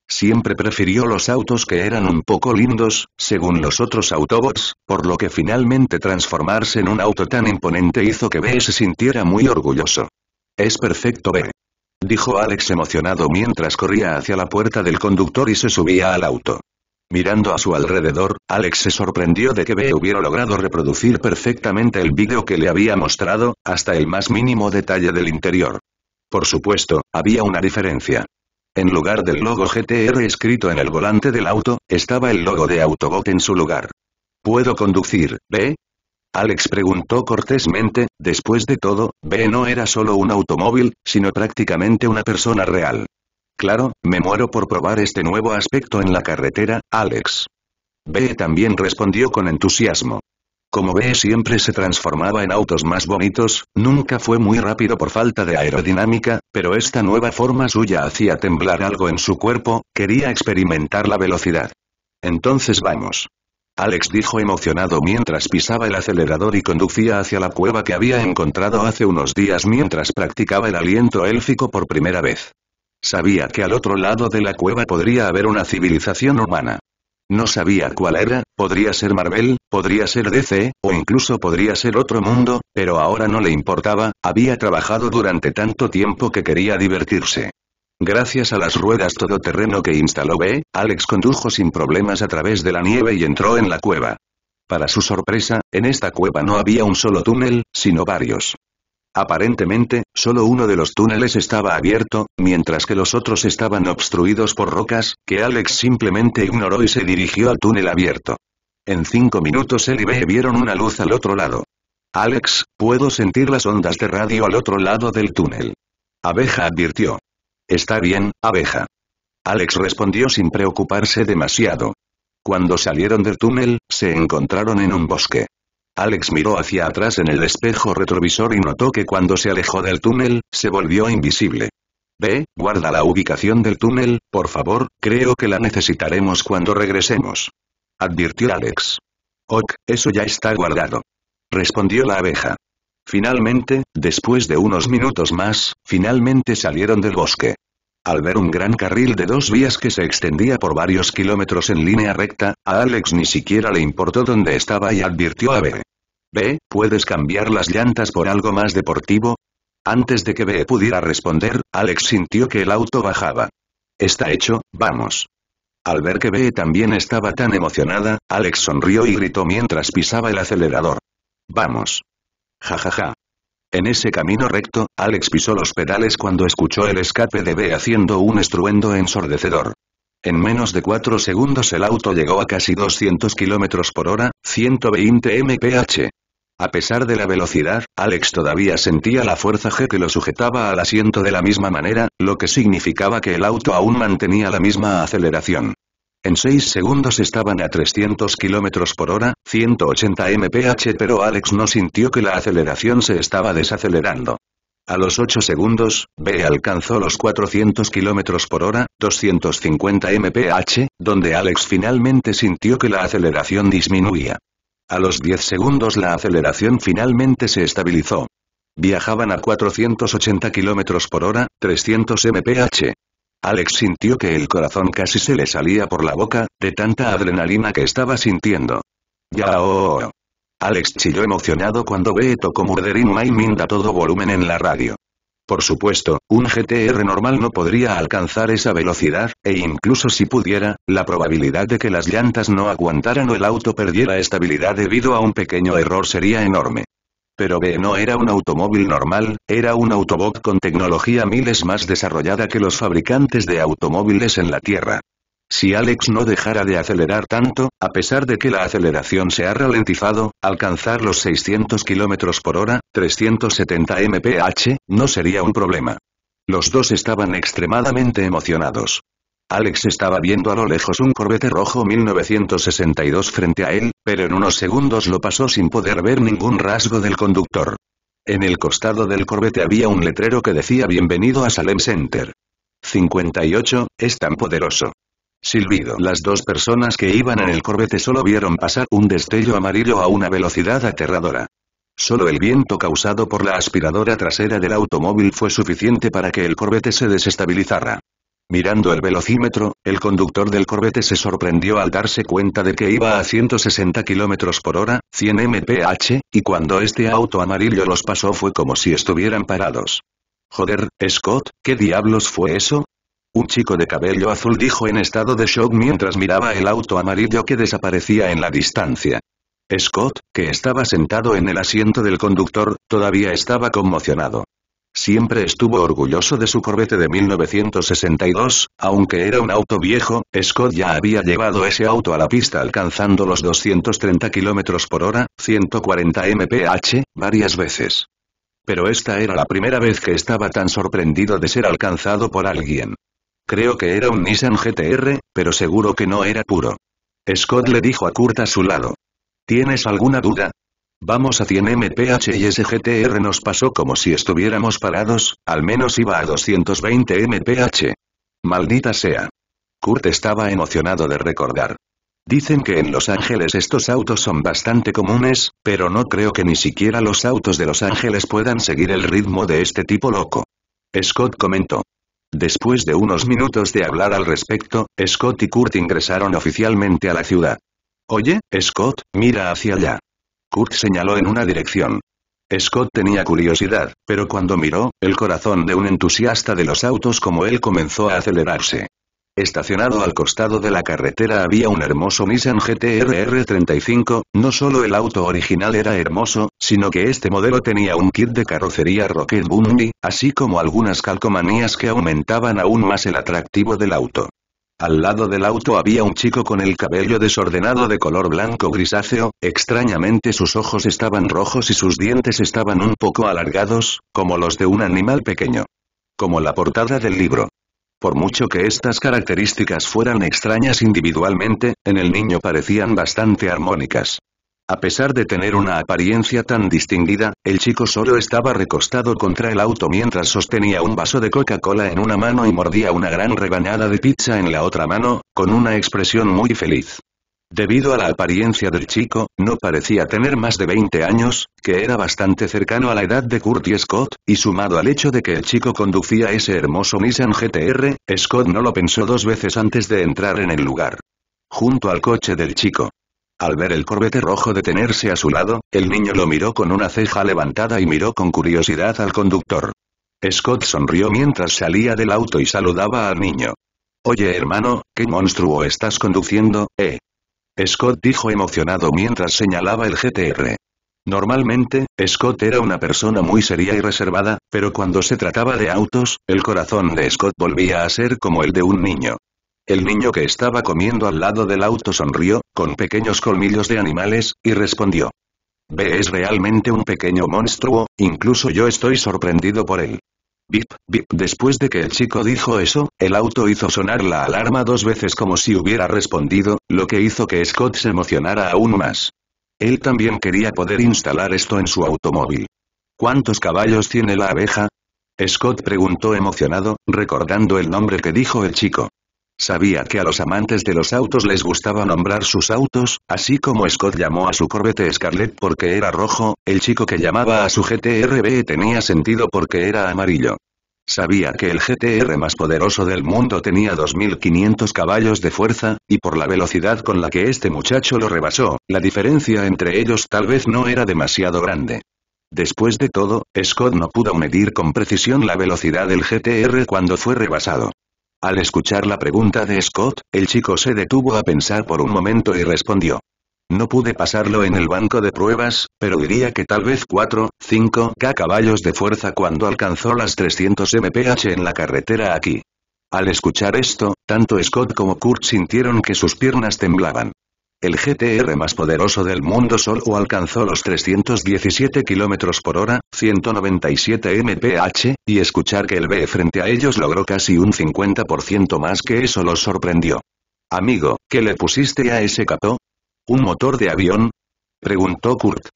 Siempre prefirió los autos que eran un poco lindos, según los otros Autobots, por lo que finalmente transformarse en un auto tan imponente hizo que B se sintiera muy orgulloso. Es perfecto B. Dijo Alex emocionado mientras corría hacia la puerta del conductor y se subía al auto. Mirando a su alrededor, Alex se sorprendió de que B hubiera logrado reproducir perfectamente el vídeo que le había mostrado, hasta el más mínimo detalle del interior. Por supuesto, había una diferencia. En lugar del logo GTR escrito en el volante del auto, estaba el logo de Autobot en su lugar. ¿Puedo conducir, B? Alex preguntó cortésmente, después de todo, B no era solo un automóvil, sino prácticamente una persona real. Claro, me muero por probar este nuevo aspecto en la carretera, Alex. B también respondió con entusiasmo. Como ve siempre se transformaba en autos más bonitos, nunca fue muy rápido por falta de aerodinámica, pero esta nueva forma suya hacía temblar algo en su cuerpo, quería experimentar la velocidad. Entonces vamos. Alex dijo emocionado mientras pisaba el acelerador y conducía hacia la cueva que había encontrado hace unos días mientras practicaba el aliento élfico por primera vez. Sabía que al otro lado de la cueva podría haber una civilización humana. No sabía cuál era, podría ser Marvel, Podría ser DC, o incluso podría ser otro mundo, pero ahora no le importaba, había trabajado durante tanto tiempo que quería divertirse. Gracias a las ruedas todoterreno que instaló B, Alex condujo sin problemas a través de la nieve y entró en la cueva. Para su sorpresa, en esta cueva no había un solo túnel, sino varios. Aparentemente, solo uno de los túneles estaba abierto, mientras que los otros estaban obstruidos por rocas, que Alex simplemente ignoró y se dirigió al túnel abierto. En cinco minutos él y B vieron una luz al otro lado. Alex, puedo sentir las ondas de radio al otro lado del túnel. Abeja advirtió. Está bien, abeja. Alex respondió sin preocuparse demasiado. Cuando salieron del túnel, se encontraron en un bosque. Alex miró hacia atrás en el espejo retrovisor y notó que cuando se alejó del túnel, se volvió invisible. B, guarda la ubicación del túnel, por favor, creo que la necesitaremos cuando regresemos advirtió Alex. Ok, eso ya está guardado. Respondió la abeja. Finalmente, después de unos minutos más, finalmente salieron del bosque. Al ver un gran carril de dos vías que se extendía por varios kilómetros en línea recta, a Alex ni siquiera le importó dónde estaba y advirtió a B. B, ¿puedes cambiar las llantas por algo más deportivo? Antes de que B pudiera responder, Alex sintió que el auto bajaba. Está hecho, vamos. Al ver que B también estaba tan emocionada, Alex sonrió y gritó mientras pisaba el acelerador. ¡Vamos! ¡Ja ja ja! En ese camino recto, Alex pisó los pedales cuando escuchó el escape de B haciendo un estruendo ensordecedor. En menos de cuatro segundos el auto llegó a casi 200 km por hora, 120 mph. A pesar de la velocidad, Alex todavía sentía la fuerza G que lo sujetaba al asiento de la misma manera, lo que significaba que el auto aún mantenía la misma aceleración. En 6 segundos estaban a 300 km por hora, 180 mph pero Alex no sintió que la aceleración se estaba desacelerando. A los 8 segundos, B alcanzó los 400 km por hora, 250 mph, donde Alex finalmente sintió que la aceleración disminuía. A los 10 segundos la aceleración finalmente se estabilizó. Viajaban a 480 km por hora, 300 mph. Alex sintió que el corazón casi se le salía por la boca, de tanta adrenalina que estaba sintiendo. ¡Ya! Alex chilló emocionado cuando ve tocó murderin My Mind a todo volumen en la radio. Por supuesto, un GTR normal no podría alcanzar esa velocidad, e incluso si pudiera, la probabilidad de que las llantas no aguantaran o el auto perdiera estabilidad debido a un pequeño error sería enorme. Pero B no era un automóvil normal, era un Autobot con tecnología miles más desarrollada que los fabricantes de automóviles en la Tierra. Si Alex no dejara de acelerar tanto, a pesar de que la aceleración se ha ralentizado, alcanzar los 600 km por hora, 370 mph, no sería un problema. Los dos estaban extremadamente emocionados. Alex estaba viendo a lo lejos un corbete rojo 1962 frente a él, pero en unos segundos lo pasó sin poder ver ningún rasgo del conductor. En el costado del corbete había un letrero que decía Bienvenido a Salem Center. 58, es tan poderoso. Silbido. Las dos personas que iban en el corbete solo vieron pasar un destello amarillo a una velocidad aterradora. Solo el viento causado por la aspiradora trasera del automóvil fue suficiente para que el corbete se desestabilizara. Mirando el velocímetro, el conductor del corbete se sorprendió al darse cuenta de que iba a 160 km por hora, 100 mph, y cuando este auto amarillo los pasó fue como si estuvieran parados. Joder, Scott, ¿qué diablos fue eso? Un chico de cabello azul dijo en estado de shock mientras miraba el auto amarillo que desaparecía en la distancia. Scott, que estaba sentado en el asiento del conductor, todavía estaba conmocionado. Siempre estuvo orgulloso de su Corvette de 1962, aunque era un auto viejo, Scott ya había llevado ese auto a la pista alcanzando los 230 km por hora, 140 mph, varias veces. Pero esta era la primera vez que estaba tan sorprendido de ser alcanzado por alguien. Creo que era un Nissan GTR, pero seguro que no era puro. Scott le dijo a Kurt a su lado. ¿Tienes alguna duda? Vamos a 100 mph y ese GTR nos pasó como si estuviéramos parados, al menos iba a 220 mph. Maldita sea. Kurt estaba emocionado de recordar. Dicen que en Los Ángeles estos autos son bastante comunes, pero no creo que ni siquiera los autos de Los Ángeles puedan seguir el ritmo de este tipo loco. Scott comentó. Después de unos minutos de hablar al respecto, Scott y Kurt ingresaron oficialmente a la ciudad. Oye, Scott, mira hacia allá. Kurt señaló en una dirección. Scott tenía curiosidad, pero cuando miró, el corazón de un entusiasta de los autos como él comenzó a acelerarse. Estacionado al costado de la carretera había un hermoso Nissan GTR 35 no solo el auto original era hermoso, sino que este modelo tenía un kit de carrocería Rocket Bundy, así como algunas calcomanías que aumentaban aún más el atractivo del auto. Al lado del auto había un chico con el cabello desordenado de color blanco grisáceo, extrañamente sus ojos estaban rojos y sus dientes estaban un poco alargados, como los de un animal pequeño. Como la portada del libro. Por mucho que estas características fueran extrañas individualmente, en el niño parecían bastante armónicas. A pesar de tener una apariencia tan distinguida, el chico solo estaba recostado contra el auto mientras sostenía un vaso de Coca-Cola en una mano y mordía una gran rebanada de pizza en la otra mano, con una expresión muy feliz. Debido a la apariencia del chico, no parecía tener más de 20 años, que era bastante cercano a la edad de y Scott, y sumado al hecho de que el chico conducía ese hermoso Nissan GTR, Scott no lo pensó dos veces antes de entrar en el lugar. Junto al coche del chico. Al ver el corbete rojo detenerse a su lado, el niño lo miró con una ceja levantada y miró con curiosidad al conductor. Scott sonrió mientras salía del auto y saludaba al niño. Oye hermano, ¿qué monstruo estás conduciendo, eh? Scott dijo emocionado mientras señalaba el GTR. Normalmente, Scott era una persona muy seria y reservada, pero cuando se trataba de autos, el corazón de Scott volvía a ser como el de un niño. El niño que estaba comiendo al lado del auto sonrió, con pequeños colmillos de animales, y respondió. B es realmente un pequeño monstruo, incluso yo estoy sorprendido por él. Bip, bip. Después de que el chico dijo eso, el auto hizo sonar la alarma dos veces como si hubiera respondido, lo que hizo que Scott se emocionara aún más. Él también quería poder instalar esto en su automóvil. ¿Cuántos caballos tiene la abeja? Scott preguntó emocionado, recordando el nombre que dijo el chico. Sabía que a los amantes de los autos les gustaba nombrar sus autos, así como Scott llamó a su Corvette Scarlett porque era rojo, el chico que llamaba a su GTRB tenía sentido porque era amarillo. Sabía que el GTR más poderoso del mundo tenía 2.500 caballos de fuerza, y por la velocidad con la que este muchacho lo rebasó, la diferencia entre ellos tal vez no era demasiado grande. Después de todo, Scott no pudo medir con precisión la velocidad del GTR cuando fue rebasado. Al escuchar la pregunta de Scott, el chico se detuvo a pensar por un momento y respondió. No pude pasarlo en el banco de pruebas, pero diría que tal vez 4, 5K caballos de fuerza cuando alcanzó las 300 mph en la carretera aquí. Al escuchar esto, tanto Scott como Kurt sintieron que sus piernas temblaban. El GTR más poderoso del mundo solo alcanzó los 317 km por hora, 197 mph, y escuchar que el B frente a ellos logró casi un 50% más que eso los sorprendió. Amigo, ¿qué le pusiste a ese capó? ¿Un motor de avión? Preguntó Kurt.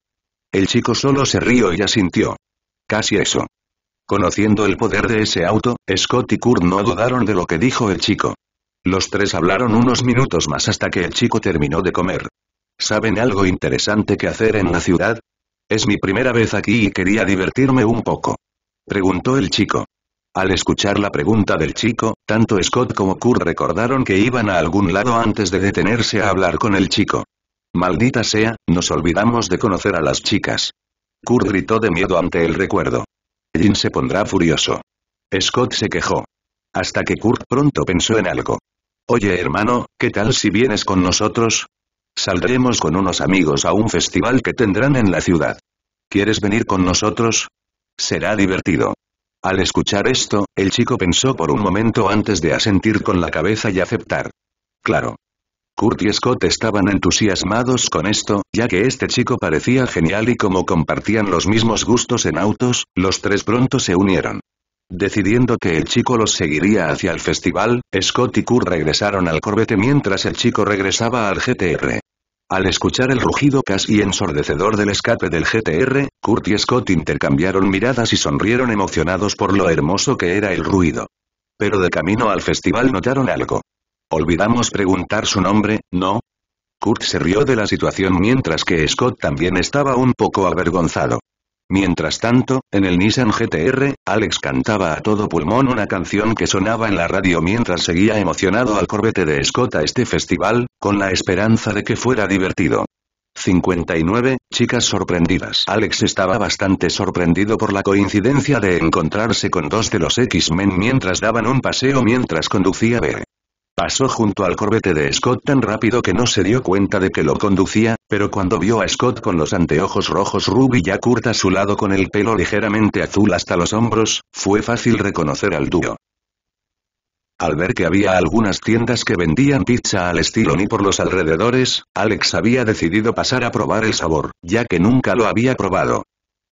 El chico solo se rió y asintió. Casi eso. Conociendo el poder de ese auto, Scott y Kurt no dudaron de lo que dijo el chico. Los tres hablaron unos minutos más hasta que el chico terminó de comer. ¿Saben algo interesante que hacer en la ciudad? Es mi primera vez aquí y quería divertirme un poco. Preguntó el chico. Al escuchar la pregunta del chico, tanto Scott como Kurt recordaron que iban a algún lado antes de detenerse a hablar con el chico. Maldita sea, nos olvidamos de conocer a las chicas. Kurt gritó de miedo ante el recuerdo. Jin se pondrá furioso. Scott se quejó. Hasta que Kurt pronto pensó en algo. Oye hermano, ¿qué tal si vienes con nosotros? Saldremos con unos amigos a un festival que tendrán en la ciudad. ¿Quieres venir con nosotros? Será divertido. Al escuchar esto, el chico pensó por un momento antes de asentir con la cabeza y aceptar. Claro. Kurt y Scott estaban entusiasmados con esto, ya que este chico parecía genial y como compartían los mismos gustos en autos, los tres pronto se unieron. Decidiendo que el chico los seguiría hacia el festival, Scott y Kurt regresaron al corbete mientras el chico regresaba al GTR. Al escuchar el rugido casi ensordecedor del escape del GTR, Kurt y Scott intercambiaron miradas y sonrieron emocionados por lo hermoso que era el ruido. Pero de camino al festival notaron algo. Olvidamos preguntar su nombre, ¿no? Kurt se rió de la situación mientras que Scott también estaba un poco avergonzado. Mientras tanto, en el Nissan GTR, Alex cantaba a todo pulmón una canción que sonaba en la radio mientras seguía emocionado al corbete de Scott a este festival, con la esperanza de que fuera divertido. 59. Chicas sorprendidas. Alex estaba bastante sorprendido por la coincidencia de encontrarse con dos de los X-Men mientras daban un paseo mientras conducía B. Pasó junto al corbete de Scott tan rápido que no se dio cuenta de que lo conducía, pero cuando vio a Scott con los anteojos rojos Ruby ya curta a su lado con el pelo ligeramente azul hasta los hombros, fue fácil reconocer al dúo. Al ver que había algunas tiendas que vendían pizza al estilo ni por los alrededores, Alex había decidido pasar a probar el sabor, ya que nunca lo había probado.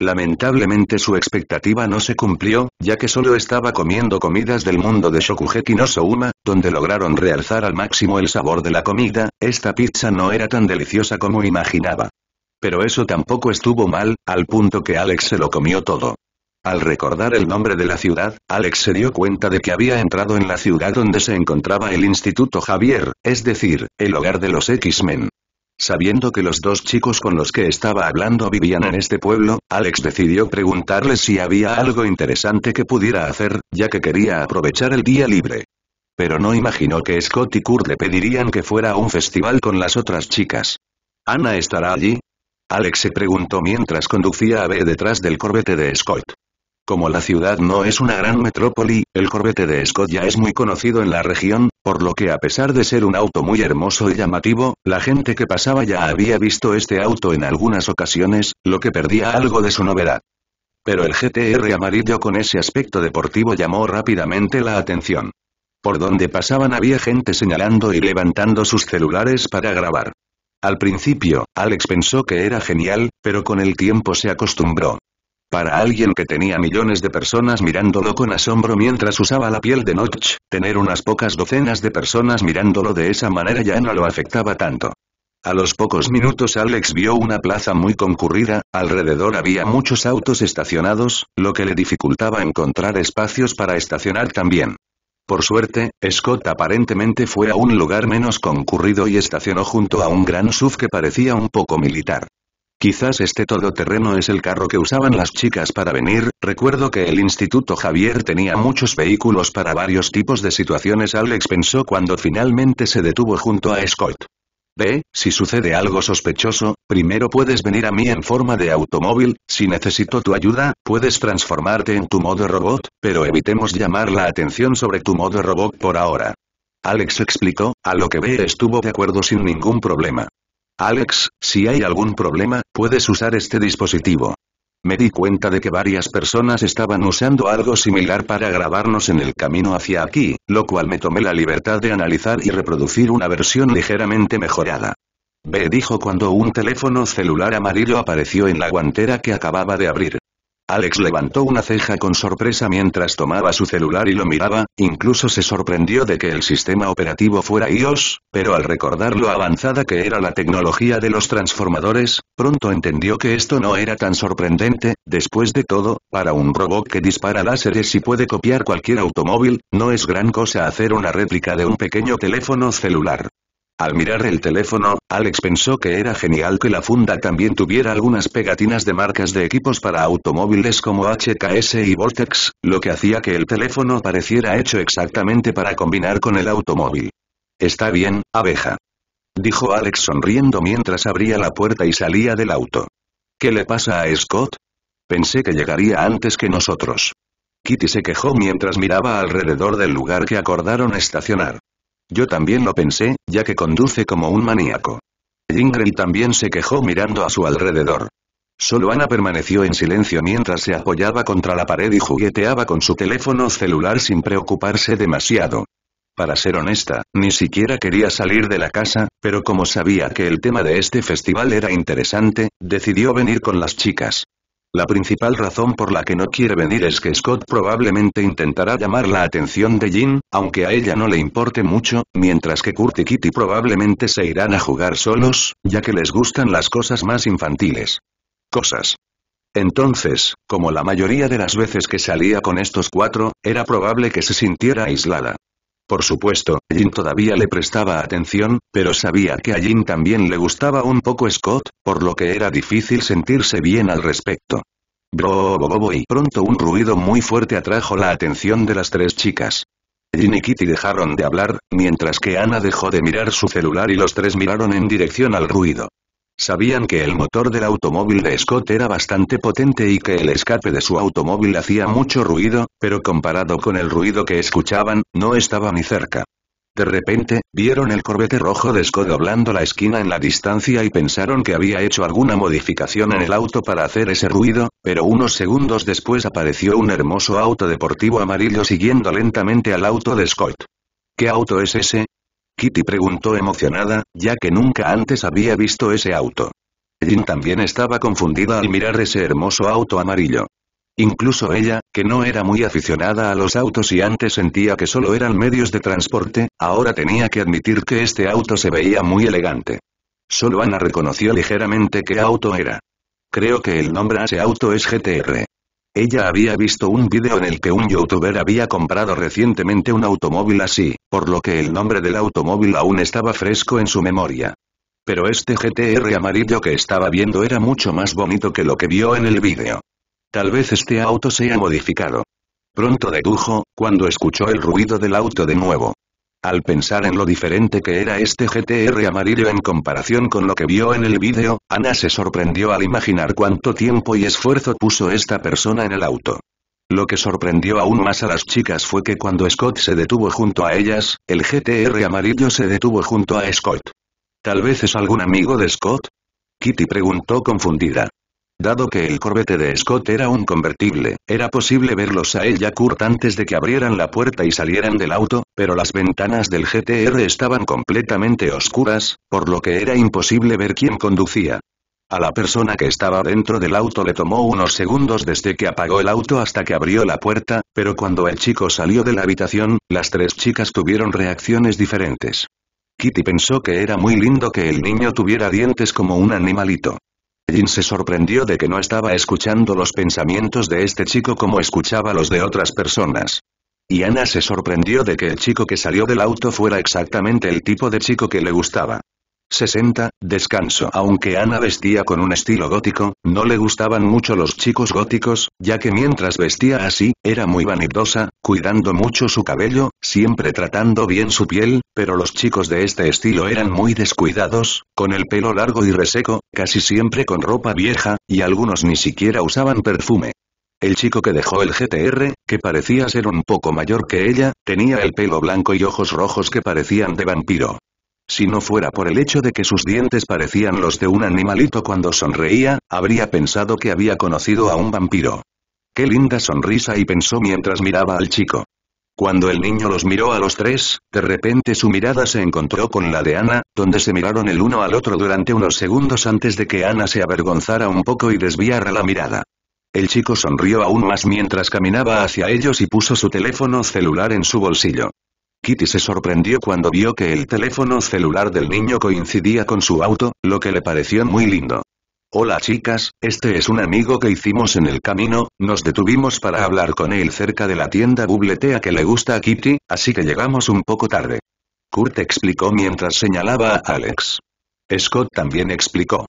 Lamentablemente su expectativa no se cumplió, ya que solo estaba comiendo comidas del mundo de Shokugeki no Souma, donde lograron realzar al máximo el sabor de la comida, esta pizza no era tan deliciosa como imaginaba. Pero eso tampoco estuvo mal, al punto que Alex se lo comió todo. Al recordar el nombre de la ciudad, Alex se dio cuenta de que había entrado en la ciudad donde se encontraba el Instituto Javier, es decir, el hogar de los X-Men. Sabiendo que los dos chicos con los que estaba hablando vivían en este pueblo, Alex decidió preguntarle si había algo interesante que pudiera hacer, ya que quería aprovechar el día libre. Pero no imaginó que Scott y Kurt le pedirían que fuera a un festival con las otras chicas. ¿Ana estará allí? Alex se preguntó mientras conducía a B detrás del corbete de Scott. Como la ciudad no es una gran metrópoli, el Corvette de Scott ya es muy conocido en la región, por lo que a pesar de ser un auto muy hermoso y llamativo, la gente que pasaba ya había visto este auto en algunas ocasiones, lo que perdía algo de su novedad. Pero el GTR amarillo con ese aspecto deportivo llamó rápidamente la atención. Por donde pasaban había gente señalando y levantando sus celulares para grabar. Al principio, Alex pensó que era genial, pero con el tiempo se acostumbró. Para alguien que tenía millones de personas mirándolo con asombro mientras usaba la piel de Notch, tener unas pocas docenas de personas mirándolo de esa manera ya no lo afectaba tanto. A los pocos minutos Alex vio una plaza muy concurrida, alrededor había muchos autos estacionados, lo que le dificultaba encontrar espacios para estacionar también. Por suerte, Scott aparentemente fue a un lugar menos concurrido y estacionó junto a un gran SUV que parecía un poco militar. Quizás este todoterreno es el carro que usaban las chicas para venir, recuerdo que el Instituto Javier tenía muchos vehículos para varios tipos de situaciones Alex pensó cuando finalmente se detuvo junto a Scott. Ve, si sucede algo sospechoso, primero puedes venir a mí en forma de automóvil, si necesito tu ayuda, puedes transformarte en tu modo robot, pero evitemos llamar la atención sobre tu modo robot por ahora. Alex explicó, a lo que ve estuvo de acuerdo sin ningún problema. Alex, si hay algún problema, puedes usar este dispositivo. Me di cuenta de que varias personas estaban usando algo similar para grabarnos en el camino hacia aquí, lo cual me tomé la libertad de analizar y reproducir una versión ligeramente mejorada. B dijo cuando un teléfono celular amarillo apareció en la guantera que acababa de abrir. Alex levantó una ceja con sorpresa mientras tomaba su celular y lo miraba, incluso se sorprendió de que el sistema operativo fuera iOS, pero al recordar lo avanzada que era la tecnología de los transformadores, pronto entendió que esto no era tan sorprendente, después de todo, para un robot que dispara láseres y puede copiar cualquier automóvil, no es gran cosa hacer una réplica de un pequeño teléfono celular. Al mirar el teléfono, Alex pensó que era genial que la funda también tuviera algunas pegatinas de marcas de equipos para automóviles como HKS y Vortex, lo que hacía que el teléfono pareciera hecho exactamente para combinar con el automóvil. Está bien, abeja. Dijo Alex sonriendo mientras abría la puerta y salía del auto. ¿Qué le pasa a Scott? Pensé que llegaría antes que nosotros. Kitty se quejó mientras miraba alrededor del lugar que acordaron estacionar. Yo también lo pensé, ya que conduce como un maníaco. Ingrid también se quejó mirando a su alrededor. Solo Ana permaneció en silencio mientras se apoyaba contra la pared y jugueteaba con su teléfono celular sin preocuparse demasiado. Para ser honesta, ni siquiera quería salir de la casa, pero como sabía que el tema de este festival era interesante, decidió venir con las chicas. La principal razón por la que no quiere venir es que Scott probablemente intentará llamar la atención de Jin, aunque a ella no le importe mucho, mientras que Kurt y Kitty probablemente se irán a jugar solos, ya que les gustan las cosas más infantiles. Cosas. Entonces, como la mayoría de las veces que salía con estos cuatro, era probable que se sintiera aislada. Por supuesto, Jin todavía le prestaba atención, pero sabía que a Jin también le gustaba un poco Scott, por lo que era difícil sentirse bien al respecto. Bro, y pronto un ruido muy fuerte atrajo la atención de las tres chicas. Jin y Kitty dejaron de hablar, mientras que Ana dejó de mirar su celular y los tres miraron en dirección al ruido. Sabían que el motor del automóvil de Scott era bastante potente y que el escape de su automóvil hacía mucho ruido, pero comparado con el ruido que escuchaban, no estaba ni cerca. De repente, vieron el corbete rojo de Scott doblando la esquina en la distancia y pensaron que había hecho alguna modificación en el auto para hacer ese ruido, pero unos segundos después apareció un hermoso auto deportivo amarillo siguiendo lentamente al auto de Scott. ¿Qué auto es ese? Kitty preguntó emocionada, ya que nunca antes había visto ese auto. Jin también estaba confundida al mirar ese hermoso auto amarillo. Incluso ella, que no era muy aficionada a los autos y antes sentía que solo eran medios de transporte, ahora tenía que admitir que este auto se veía muy elegante. Solo Ana reconoció ligeramente qué auto era. Creo que el nombre a ese auto es GTR. Ella había visto un vídeo en el que un youtuber había comprado recientemente un automóvil así, por lo que el nombre del automóvil aún estaba fresco en su memoria. Pero este GTR amarillo que estaba viendo era mucho más bonito que lo que vio en el vídeo. Tal vez este auto sea modificado. Pronto dedujo, cuando escuchó el ruido del auto de nuevo. Al pensar en lo diferente que era este GTR amarillo en comparación con lo que vio en el vídeo, Ana se sorprendió al imaginar cuánto tiempo y esfuerzo puso esta persona en el auto. Lo que sorprendió aún más a las chicas fue que cuando Scott se detuvo junto a ellas, el GTR amarillo se detuvo junto a Scott. ¿Tal vez es algún amigo de Scott? Kitty preguntó confundida. Dado que el corbete de Scott era un convertible, era posible verlos a ella Kurt antes de que abrieran la puerta y salieran del auto, pero las ventanas del GTR estaban completamente oscuras, por lo que era imposible ver quién conducía. A la persona que estaba dentro del auto le tomó unos segundos desde que apagó el auto hasta que abrió la puerta, pero cuando el chico salió de la habitación, las tres chicas tuvieron reacciones diferentes. Kitty pensó que era muy lindo que el niño tuviera dientes como un animalito. Jin se sorprendió de que no estaba escuchando los pensamientos de este chico como escuchaba los de otras personas. Y Ana se sorprendió de que el chico que salió del auto fuera exactamente el tipo de chico que le gustaba. 60, descanso. Aunque Ana vestía con un estilo gótico, no le gustaban mucho los chicos góticos, ya que mientras vestía así, era muy vanidosa, cuidando mucho su cabello, siempre tratando bien su piel, pero los chicos de este estilo eran muy descuidados, con el pelo largo y reseco, casi siempre con ropa vieja, y algunos ni siquiera usaban perfume. El chico que dejó el GTR, que parecía ser un poco mayor que ella, tenía el pelo blanco y ojos rojos que parecían de vampiro. Si no fuera por el hecho de que sus dientes parecían los de un animalito cuando sonreía, habría pensado que había conocido a un vampiro. Qué linda sonrisa y pensó mientras miraba al chico. Cuando el niño los miró a los tres, de repente su mirada se encontró con la de Ana, donde se miraron el uno al otro durante unos segundos antes de que Ana se avergonzara un poco y desviara la mirada. El chico sonrió aún más mientras caminaba hacia ellos y puso su teléfono celular en su bolsillo. Kitty se sorprendió cuando vio que el teléfono celular del niño coincidía con su auto, lo que le pareció muy lindo. Hola chicas, este es un amigo que hicimos en el camino, nos detuvimos para hablar con él cerca de la tienda bubletea que le gusta a Kitty, así que llegamos un poco tarde. Kurt explicó mientras señalaba a Alex. Scott también explicó.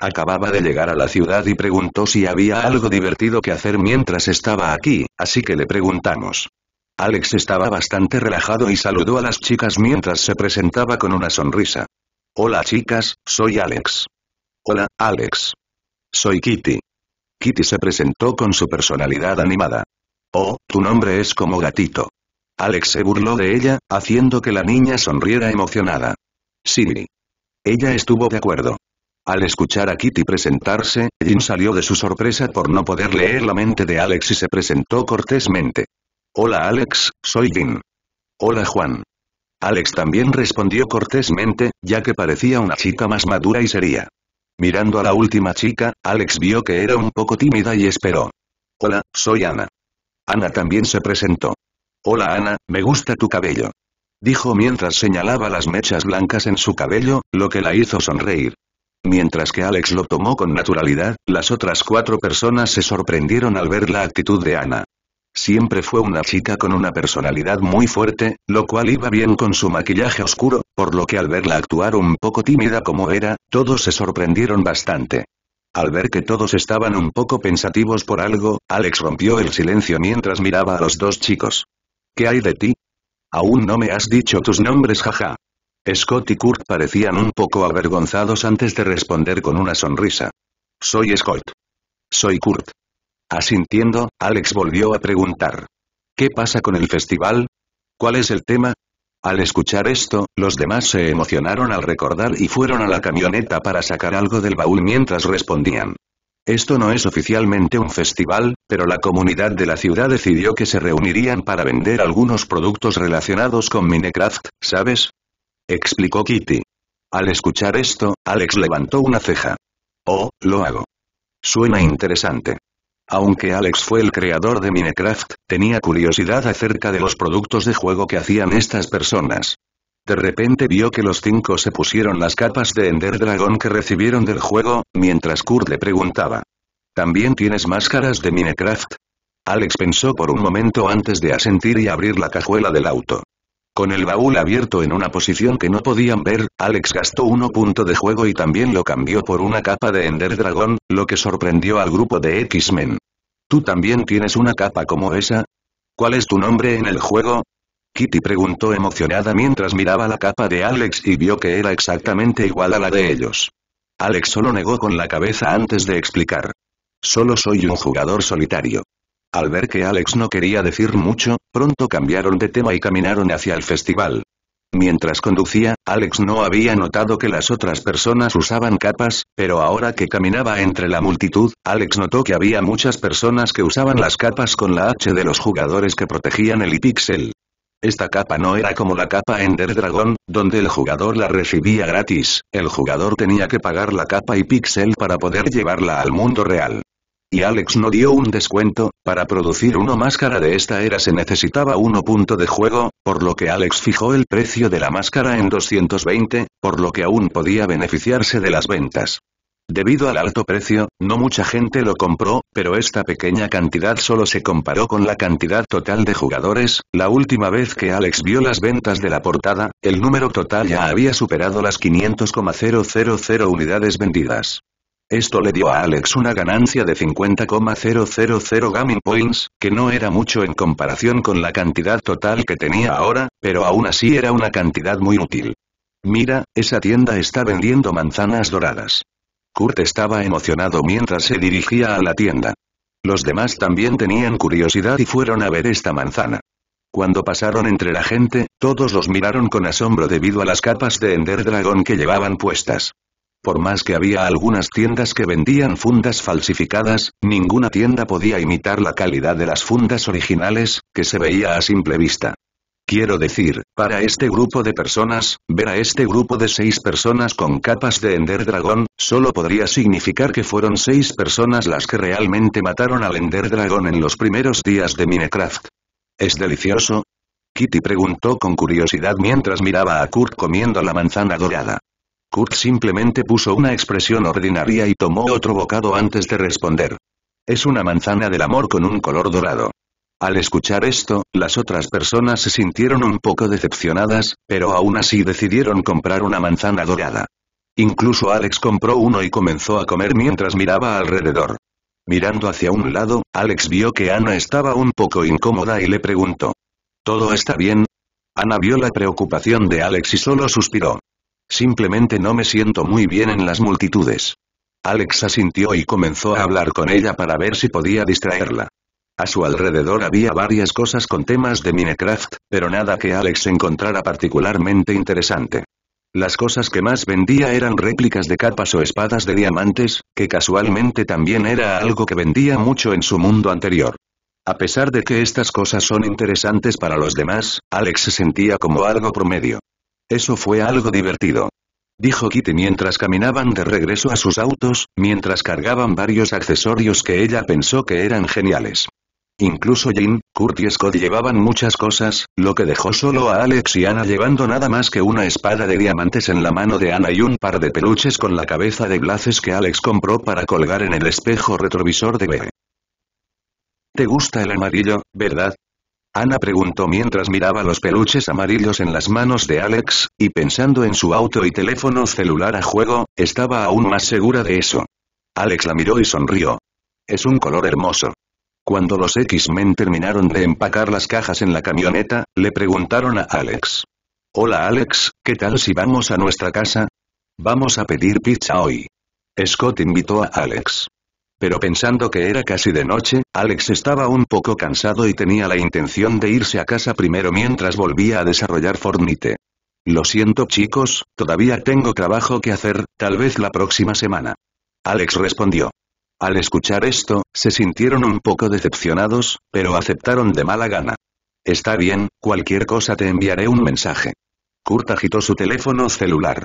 Acababa de llegar a la ciudad y preguntó si había algo divertido que hacer mientras estaba aquí, así que le preguntamos. Alex estaba bastante relajado y saludó a las chicas mientras se presentaba con una sonrisa. Hola chicas, soy Alex. Hola, Alex. Soy Kitty. Kitty se presentó con su personalidad animada. Oh, tu nombre es como gatito. Alex se burló de ella, haciendo que la niña sonriera emocionada. Sí. Ella estuvo de acuerdo. Al escuchar a Kitty presentarse, Jim salió de su sorpresa por no poder leer la mente de Alex y se presentó cortésmente. Hola Alex, soy Vin. Hola Juan. Alex también respondió cortésmente, ya que parecía una chica más madura y seria. Mirando a la última chica, Alex vio que era un poco tímida y esperó. Hola, soy Ana. Ana también se presentó. Hola Ana, me gusta tu cabello. Dijo mientras señalaba las mechas blancas en su cabello, lo que la hizo sonreír. Mientras que Alex lo tomó con naturalidad, las otras cuatro personas se sorprendieron al ver la actitud de Ana. Siempre fue una chica con una personalidad muy fuerte, lo cual iba bien con su maquillaje oscuro, por lo que al verla actuar un poco tímida como era, todos se sorprendieron bastante. Al ver que todos estaban un poco pensativos por algo, Alex rompió el silencio mientras miraba a los dos chicos. ¿Qué hay de ti? Aún no me has dicho tus nombres jaja. Scott y Kurt parecían un poco avergonzados antes de responder con una sonrisa. Soy Scott. Soy Kurt. Asintiendo, Alex volvió a preguntar. ¿Qué pasa con el festival? ¿Cuál es el tema? Al escuchar esto, los demás se emocionaron al recordar y fueron a la camioneta para sacar algo del baúl mientras respondían. Esto no es oficialmente un festival, pero la comunidad de la ciudad decidió que se reunirían para vender algunos productos relacionados con Minecraft, ¿sabes? Explicó Kitty. Al escuchar esto, Alex levantó una ceja. Oh, lo hago. Suena interesante. Aunque Alex fue el creador de Minecraft, tenía curiosidad acerca de los productos de juego que hacían estas personas. De repente vio que los cinco se pusieron las capas de Ender Dragon que recibieron del juego, mientras Kurt le preguntaba. ¿También tienes máscaras de Minecraft? Alex pensó por un momento antes de asentir y abrir la cajuela del auto. Con el baúl abierto en una posición que no podían ver, Alex gastó uno punto de juego y también lo cambió por una capa de Ender Dragon, lo que sorprendió al grupo de X-Men. ¿Tú también tienes una capa como esa? ¿Cuál es tu nombre en el juego? Kitty preguntó emocionada mientras miraba la capa de Alex y vio que era exactamente igual a la de ellos. Alex solo negó con la cabeza antes de explicar. Solo soy un jugador solitario. Al ver que Alex no quería decir mucho, pronto cambiaron de tema y caminaron hacia el festival. Mientras conducía, Alex no había notado que las otras personas usaban capas, pero ahora que caminaba entre la multitud, Alex notó que había muchas personas que usaban las capas con la H de los jugadores que protegían el Ipixel. Esta capa no era como la capa Ender Dragon, donde el jugador la recibía gratis, el jugador tenía que pagar la capa y para poder llevarla al mundo real y Alex no dio un descuento, para producir una máscara de esta era se necesitaba uno punto de juego, por lo que Alex fijó el precio de la máscara en 220, por lo que aún podía beneficiarse de las ventas. Debido al alto precio, no mucha gente lo compró, pero esta pequeña cantidad solo se comparó con la cantidad total de jugadores, la última vez que Alex vio las ventas de la portada, el número total ya había superado las 500,000 unidades vendidas. Esto le dio a Alex una ganancia de 50,000 gaming points, que no era mucho en comparación con la cantidad total que tenía ahora, pero aún así era una cantidad muy útil. Mira, esa tienda está vendiendo manzanas doradas. Kurt estaba emocionado mientras se dirigía a la tienda. Los demás también tenían curiosidad y fueron a ver esta manzana. Cuando pasaron entre la gente, todos los miraron con asombro debido a las capas de Ender Dragon que llevaban puestas. Por más que había algunas tiendas que vendían fundas falsificadas, ninguna tienda podía imitar la calidad de las fundas originales, que se veía a simple vista. Quiero decir, para este grupo de personas, ver a este grupo de seis personas con capas de Ender Dragon, solo podría significar que fueron seis personas las que realmente mataron al Ender Dragón en los primeros días de Minecraft. ¿Es delicioso? Kitty preguntó con curiosidad mientras miraba a Kurt comiendo la manzana dorada. Kurt simplemente puso una expresión ordinaria y tomó otro bocado antes de responder. Es una manzana del amor con un color dorado. Al escuchar esto, las otras personas se sintieron un poco decepcionadas, pero aún así decidieron comprar una manzana dorada. Incluso Alex compró uno y comenzó a comer mientras miraba alrededor. Mirando hacia un lado, Alex vio que Ana estaba un poco incómoda y le preguntó. ¿Todo está bien? Ana vio la preocupación de Alex y solo suspiró. Simplemente no me siento muy bien en las multitudes. Alex asintió y comenzó a hablar con ella para ver si podía distraerla. A su alrededor había varias cosas con temas de Minecraft, pero nada que Alex encontrara particularmente interesante. Las cosas que más vendía eran réplicas de capas o espadas de diamantes, que casualmente también era algo que vendía mucho en su mundo anterior. A pesar de que estas cosas son interesantes para los demás, Alex se sentía como algo promedio. Eso fue algo divertido. Dijo Kitty mientras caminaban de regreso a sus autos, mientras cargaban varios accesorios que ella pensó que eran geniales. Incluso Jim, Kurt y Scott llevaban muchas cosas, lo que dejó solo a Alex y Ana llevando nada más que una espada de diamantes en la mano de Ana y un par de peluches con la cabeza de glaces que Alex compró para colgar en el espejo retrovisor de B. ¿Te gusta el amarillo, verdad? Ana preguntó mientras miraba los peluches amarillos en las manos de Alex, y pensando en su auto y teléfono celular a juego, estaba aún más segura de eso. Alex la miró y sonrió. Es un color hermoso. Cuando los X-Men terminaron de empacar las cajas en la camioneta, le preguntaron a Alex. Hola Alex, ¿qué tal si vamos a nuestra casa? Vamos a pedir pizza hoy. Scott invitó a Alex. Pero pensando que era casi de noche, Alex estaba un poco cansado y tenía la intención de irse a casa primero mientras volvía a desarrollar Fortnite. Lo siento chicos, todavía tengo trabajo que hacer, tal vez la próxima semana. Alex respondió. Al escuchar esto, se sintieron un poco decepcionados, pero aceptaron de mala gana. Está bien, cualquier cosa te enviaré un mensaje. Kurt agitó su teléfono celular.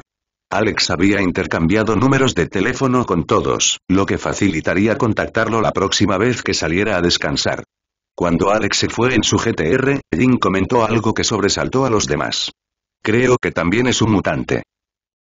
Alex había intercambiado números de teléfono con todos, lo que facilitaría contactarlo la próxima vez que saliera a descansar. Cuando Alex se fue en su GTR, Jin comentó algo que sobresaltó a los demás. Creo que también es un mutante.